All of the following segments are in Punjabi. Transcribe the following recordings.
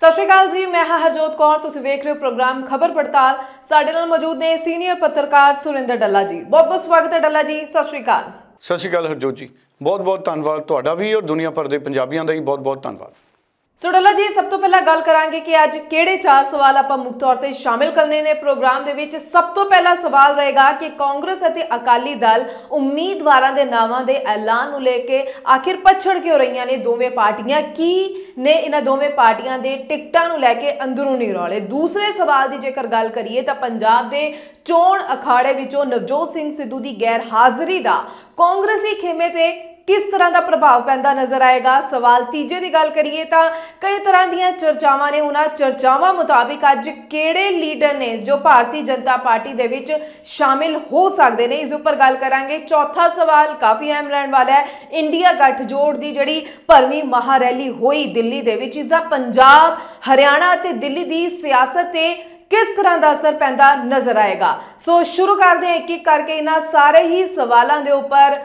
ਸਤਿ ਸ਼੍ਰੀ ਅਕਾਲ ਜੀ ਮੈਂ ਹਾਂ ਹਰਜੋਤ ਕੌਰ ਤੁਸੀਂ ਵੇਖ ਰਹੇ ਹੋ ਪ੍ਰੋਗਰਾਮ ਖਬਰ ਪੜਤਾਲ ਸਾਡੇ ਨਾਲ ਮੌਜੂਦ ਨੇ ਸੀਨੀਅਰ ਪੱਤਰਕਾਰ ਸੁਰਿੰਦਰ ਡੱਲਾ ਜੀ ਬਹੁਤ ਬਹੁਤ ਸਵਾਗਤ ਹੈ ਡੱਲਾ ਜੀ ਸਤਿ ਸ਼੍ਰੀ ਅਕਾਲ ਸਤਿ ਸ਼੍ਰੀ ਅਕਾਲ ਹਰਜੋਤ ਜੀ ਬਹੁਤ ਬਹੁਤ ਧੰਨਵਾਦ ਤੁਹਾਡਾ ਵੀ ਔਰ ਦੁਨੀਆ ਭਰ ਦੇ ਪੰਜਾਬੀਆਂ ਦਾ ਵੀ ਬਹੁਤ ਬਹੁਤ ਧੰਨਵਾਦ ਸੋਡਲਾ ਜੀ ਸਭ ਤੋਂ ਪਹਿਲਾਂ ਗੱਲ ਕਰਾਂਗੇ ਕਿ ਅੱਜ ਕਿਹੜੇ ਚਾਰ ਸਵਾਲ ਆਪਾਂ ਮੁੱਖ ਤੌਰ ਤੇ ਸ਼ਾਮਿਲ ਕਰਨੇ ਨੇ ਪ੍ਰੋਗਰਾਮ ਦੇ ਵਿੱਚ ਸਭ ਤੋਂ ਪਹਿਲਾ ਸਵਾਲ ਰਹੇਗਾ ਕਿ ਕਾਂਗਰਸ ਅਤੇ ਅਕਾਲੀ ਦਲ ਉਮੀਦਵਾਰਾਂ ਦੇ ਨਾਵਾਂ ਦੇ ਐਲਾਨ ਨੂੰ ਲੈ ਕੇ ਆਖਿਰ ਪਛੜ ਕਿਉਂ ਰਹੀਆਂ ਨੇ ਦੋਵੇਂ ਪਾਰਟੀਆਂ ਕੀ ਨੇ ਇਹਨਾਂ ਦੋਵੇਂ ਪਾਰਟੀਆਂ ਦੇ ਟਿਕਟਾਂ ਨੂੰ ਲੈ ਕੇ ਅੰਦਰੂਨੀ ਰੌਲੇ ਦੂਸਰੇ ਸਵਾਲ ਦੀ ਜੇਕਰ ਗੱਲ ਕਰੀਏ ਤਾਂ ਪੰਜਾਬ ਦੇ ਚੋਣ ਅਖਾੜੇ ਵਿੱਚੋਂ ਨਵਜੋਤ ਸਿੰਘ ਸਿੱਧੂ ਦੀ ਗੈਰ ਹਾਜ਼ਰੀ ਦਾ ਕਾਂਗਰਸੀ ਖੇਮੇ ਤੇ ਕਿਸ ਤਰ੍ਹਾਂ ਦਾ ਪ੍ਰਭਾਵ ਪੈਂਦਾ ਨਜ਼ਰ ਆਏਗਾ ਸਵਾਲ ਤੀਜੇ ਦੀ ਗੱਲ ਕਰੀਏ ਤਾਂ ਕਈ ਤਰ੍ਹਾਂ ਦੀਆਂ ਚਰਚਾਵਾਂ ਨੇ ਉਹਨਾਂ ਚਰਚਾਵਾਂ ਮੁਤਾਬਿਕ ਅੱਜ ਕਿਹੜੇ ਲੀਡਰ ਨੇ ਜੋ ਭਾਰਤੀ ਜਨਤਾ ਪਾਰਟੀ ਦੇ ਵਿੱਚ ਸ਼ਾਮਿਲ ਹੋ ਸਕਦੇ ਨੇ ਇਸ ਉੱਪਰ ਗੱਲ ਕਰਾਂਗੇ ਚੌਥਾ ਸਵਾਲ ਕਾਫੀ ਅਹਿਮ ਰਹਿਣ ਵਾਲਾ ਹੈ ਇੰਡੀਆ ਗੱਠਜੋੜ ਦੀ ਜਿਹੜੀ ਭਰਵੀਂ ਮਹਾਰੈਲੀ ਹੋਈ ਦਿੱਲੀ ਦੇ ਵਿੱਚ ਇਸ ਦਾ ਪੰਜਾਬ ਹਰਿਆਣਾ ਅਤੇ ਦਿੱਲੀ ਦੀ ਸਿਆਸਤ ਤੇ ਕਿਸ ਤਰ੍ਹਾਂ ਦਾ ਅਸਰ ਪੈਂਦਾ ਨਜ਼ਰ ਆਏਗਾ ਸੋ ਸ਼ੁਰੂ ਕਰਦੇ ਹਾਂ ਇੱਕ ਇੱਕ ਕਰਕੇ ਇਹਨਾਂ ਸਾਰੇ ਹੀ ਸਵਾਲਾਂ ਦੇ ਉੱਪਰ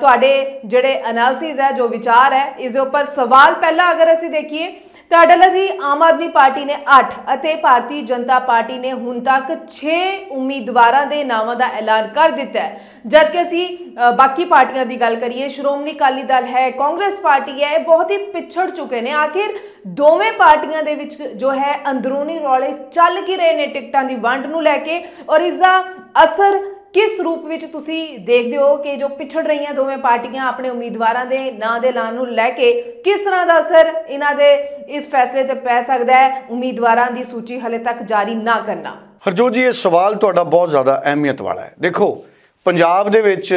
ਤੁਹਾਡੇ ਜਿਹੜੇ ਅਨਾਲਿਸਿਸ ਹੈ ਜੋ ਵਿਚਾਰ ਹੈ ਇਸ ਦੇ ਉੱਪਰ ਸਵਾਲ ਪਹਿਲਾ ਅਗਰ ਅਸੀਂ ਦੇਖੀਏ ਟਾਡਲ ਜੀ ਆਮ ਆਦਮੀ ਪਾਰਟੀ ਨੇ 8 ਅਤੇ ਭਾਰਤੀ ਜਨਤਾ ਪਾਰਟੀ ਨੇ ਹੁਣ ਤੱਕ 6 ਉਮੀਦਵਾਰਾਂ ਦੇ ਨਾਵਾਂ ਦਾ ਐਲਾਨ ਕਰ ਦਿੱਤਾ ਹੈ ਜਦ ਕਿ ਅਸੀਂ ਬਾਕੀ ਪਾਰਟੀਆਂ ਦੀ ਗੱਲ ਕਰੀਏ ਸ਼੍ਰੋਮਣੀ ਅਕਾਲੀ ਦਲ ਹੈ ਕਾਂਗਰਸ ਪਾਰਟੀ ਹੈ ਬਹੁਤ ਹੀ ਪਿਛੜ ਚੁੱਕੇ ਨੇ ਆਖਿਰ ਦੋਵੇਂ ਪਾਰਟੀਆਂ ਦੇ ਵਿੱਚ ਜੋ ਹੈ ਅੰਦਰੂਨੀ ਰੌਲੇ ਚੱਲ ਕੀ ਰਹੇ ਨੇ ਟਿਕਟਾਂ ਦੀ ਵੰਡ ਨੂੰ ਲੈ ਕੇ ਔਰ ਇਸ ਦਾ ਅਸਰ ਕਿਸ ਰੂਪ ਵਿੱਚ ਤੁਸੀਂ ਦੇਖਦੇ ਹੋ ਕਿ ਜੋ ਪਿਛੜ ਰਹੀਆਂ ਦੋਵੇਂ ਪਾਰਟੀਆਂ ਆਪਣੇ ਉਮੀਦਵਾਰਾਂ ਦੇ ਨਾਂ ਦੇ ਐਲਾਨ ਨੂੰ ਲੈ ਕੇ ਕਿਸ ਤਰ੍ਹਾਂ ਦਾ ਅਸਰ ਇਹਨਾਂ ਦੇ ਇਸ ਫੈਸਲੇ ਤੇ ਪੈ ਸਕਦਾ ਹੈ ਉਮੀਦਵਾਰਾਂ ਦੀ ਸੂਚੀ ਹਲੇ ਤੱਕ ਜਾਰੀ ਨਾ ਕਰਨਾ ਹਰਜੋਤ ਜੀ ਇਹ ਸਵਾਲ ਤੁਹਾਡਾ ਬਹੁਤ ਜ਼ਿਆਦਾ ਅਹਿਮੀਅਤ ਵਾਲਾ ਹੈ ਦੇਖੋ ਪੰਜਾਬ ਦੇ ਵਿੱਚ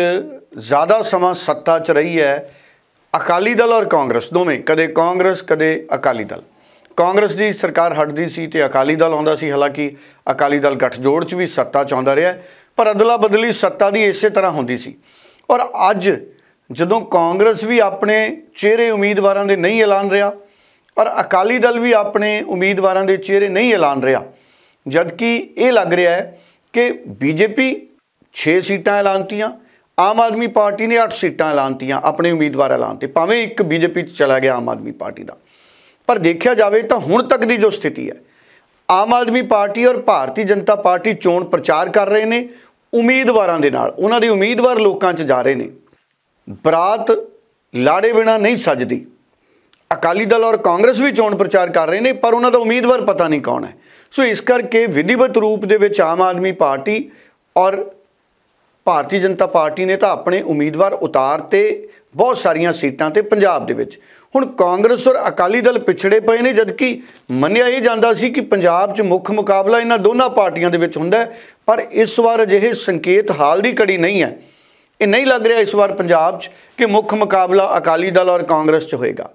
ਜ਼ਿਆਦਾ ਸਮਾਂ ਸੱਤਾ 'ਚ ਰਹੀ ਹੈ ਅਕਾਲੀ ਦਲ ਔਰ ਕਾਂਗਰਸ ਦੋਵੇਂ ਕਦੇ ਕਾਂਗਰਸ ਕਦੇ ਅਕਾਲੀ ਦਲ ਕਾਂਗਰਸ ਦੀ ਸਰਕਾਰ ਹਟਦੀ ਸੀ ਤੇ ਅਕਾਲੀ ਦਲ ਆਉਂਦਾ ਸੀ ਹਾਲਾਂਕਿ ਅਕਾਲੀ ਦਲ ਗੱਠਜੋੜ 'ਚ ਵੀ ਸੱਤਾ 'ਚ ਆਉਂਦਾ ਰਿਹਾ ਪਰ ਅਦਲਾ ਬਦਲੀ ਸੱਤਾ ਦੀ ਇਸੇ ਤਰ੍ਹਾਂ ਹੁੰਦੀ ਸੀ ਔਰ ਅੱਜ ਜਦੋਂ ਕਾਂਗਰਸ ਵੀ ਆਪਣੇ ਚਿਹਰੇ ਉਮੀਦਵਾਰਾਂ ਦੇ ਨਹੀਂ ਐਲਾਨ ਰਿਹਾ ਔਰ ਅਕਾਲੀ ਦਲ ਵੀ ਆਪਣੇ ਉਮੀਦਵਾਰਾਂ ਦੇ ਚਿਹਰੇ ਨਹੀਂ ਐਲਾਨ ਰਿਹਾ ਜਦਕਿ ਇਹ ਲੱਗ ਰਿਹਾ ਹੈ ਕਿ ਬੀਜੇਪੀ 6 ਸੀਟਾਂ ਐਲਾਨਤੀਆਂ ਆਮ ਆਦਮੀ ਪਾਰਟੀ ਨੇ 8 ਸੀਟਾਂ ਐਲਾਨਤੀਆਂ ਆਪਣੇ ਉਮੀਦਵਾਰ ਐਲਾਨਤੇ ਭਾਵੇਂ ਇੱਕ ਬੀਜੇਪੀ ਚਲਾ ਗਿਆ ਆਮ ਆਦਮੀ ਪਾਰਟੀ ਦਾ ਪਰ ਦੇਖਿਆ ਜਾਵੇ ਤਾਂ ਹੁਣ ਤੱਕ ਦੀ ਜੋ ਸਥਿਤੀ ਹੈ ਆਮ ਆਦਮੀ ਪਾਰਟੀ ਔਰ ਭਾਰਤੀ ਜਨਤਾ ਪਾਰਟੀ ਚੋਣ ਪ੍ਰਚਾਰ ਕਰ ਰਹੇ ਨੇ ਉਮੀਦਵਾਰਾਂ ਦੇ ਨਾਲ ਉਹਨਾਂ ਦੇ ਉਮੀਦਵਾਰ ਲੋਕਾਂ 'ਚ ਜਾ ਰਹੇ ਨੇ ਬਰਾਤ ਲਾੜੇ ਬਿਨਾ ਨਹੀਂ ਸਜਦੀ ਅਕਾਲੀ ਦਲ ਔਰ ਕਾਂਗਰਸ ਵੀ ਚੋਣ ਪ੍ਰਚਾਰ ਕਰ ਰਹੇ ਨੇ ਪਰ ਉਹਨਾਂ ਦਾ ਉਮੀਦਵਾਰ ਪਤਾ ਨਹੀਂ ਕੌਣ ਹੈ ਸੋ ਇਸ ਕਰਕੇ ਵਿਧੀਵਤ ਰੂਪ ਦੇ ਵਿੱਚ ਆਮ ਆਦਮੀ ਪਾਰਟੀ ਔਰ ਭਾਰਤੀ ਜਨਤਾ ਪਾਰਟੀ ਨੇ ਤਾਂ ਆਪਣੇ ਉਮੀਦਵਾਰ ਉਤਾਰ ਤੇ ਬਹੁਤ ਸਾਰੀਆਂ ਸੀਟਾਂ ਤੇ ਪੰਜਾਬ ਦੇ ਵਿੱਚ ਹੁਣ ਕਾਂਗਰਸ ਔਰ ਅਕਾਲੀ ਦਲ ਪਿਛੜੇ ਪਏ ਨੇ ਜਦਕਿ ਮੰਨਿਆ ਇਹ ਜਾਂਦਾ ਸੀ ਕਿ ਪੰਜਾਬ 'ਚ ਮੁੱਖ ਮੁਕਾਬਲਾ ਇਹਨਾਂ ਦੋਨਾਂ ਪਾਰਟੀਆਂ ਦੇ ਵਿੱਚ ਹੁੰਦਾ ਪਰ ਇਸ ਵਾਰ ਅਜਿਹੇ ਸੰਕੇਤ ਹਾਲ ਦੀ ਕੜੀ ਨਹੀਂ ਹੈ ਇਹ ਨਹੀਂ ਲੱਗ ਰਿਹਾ ਇਸ ਵਾਰ ਪੰਜਾਬ 'ਚ ਕਿ ਮੁੱਖ ਮੁਕਾਬਲਾ ਅਕਾਲੀ ਦਲ ਔਰ ਕਾਂਗਰਸ 'ਚ ਹੋਏਗਾ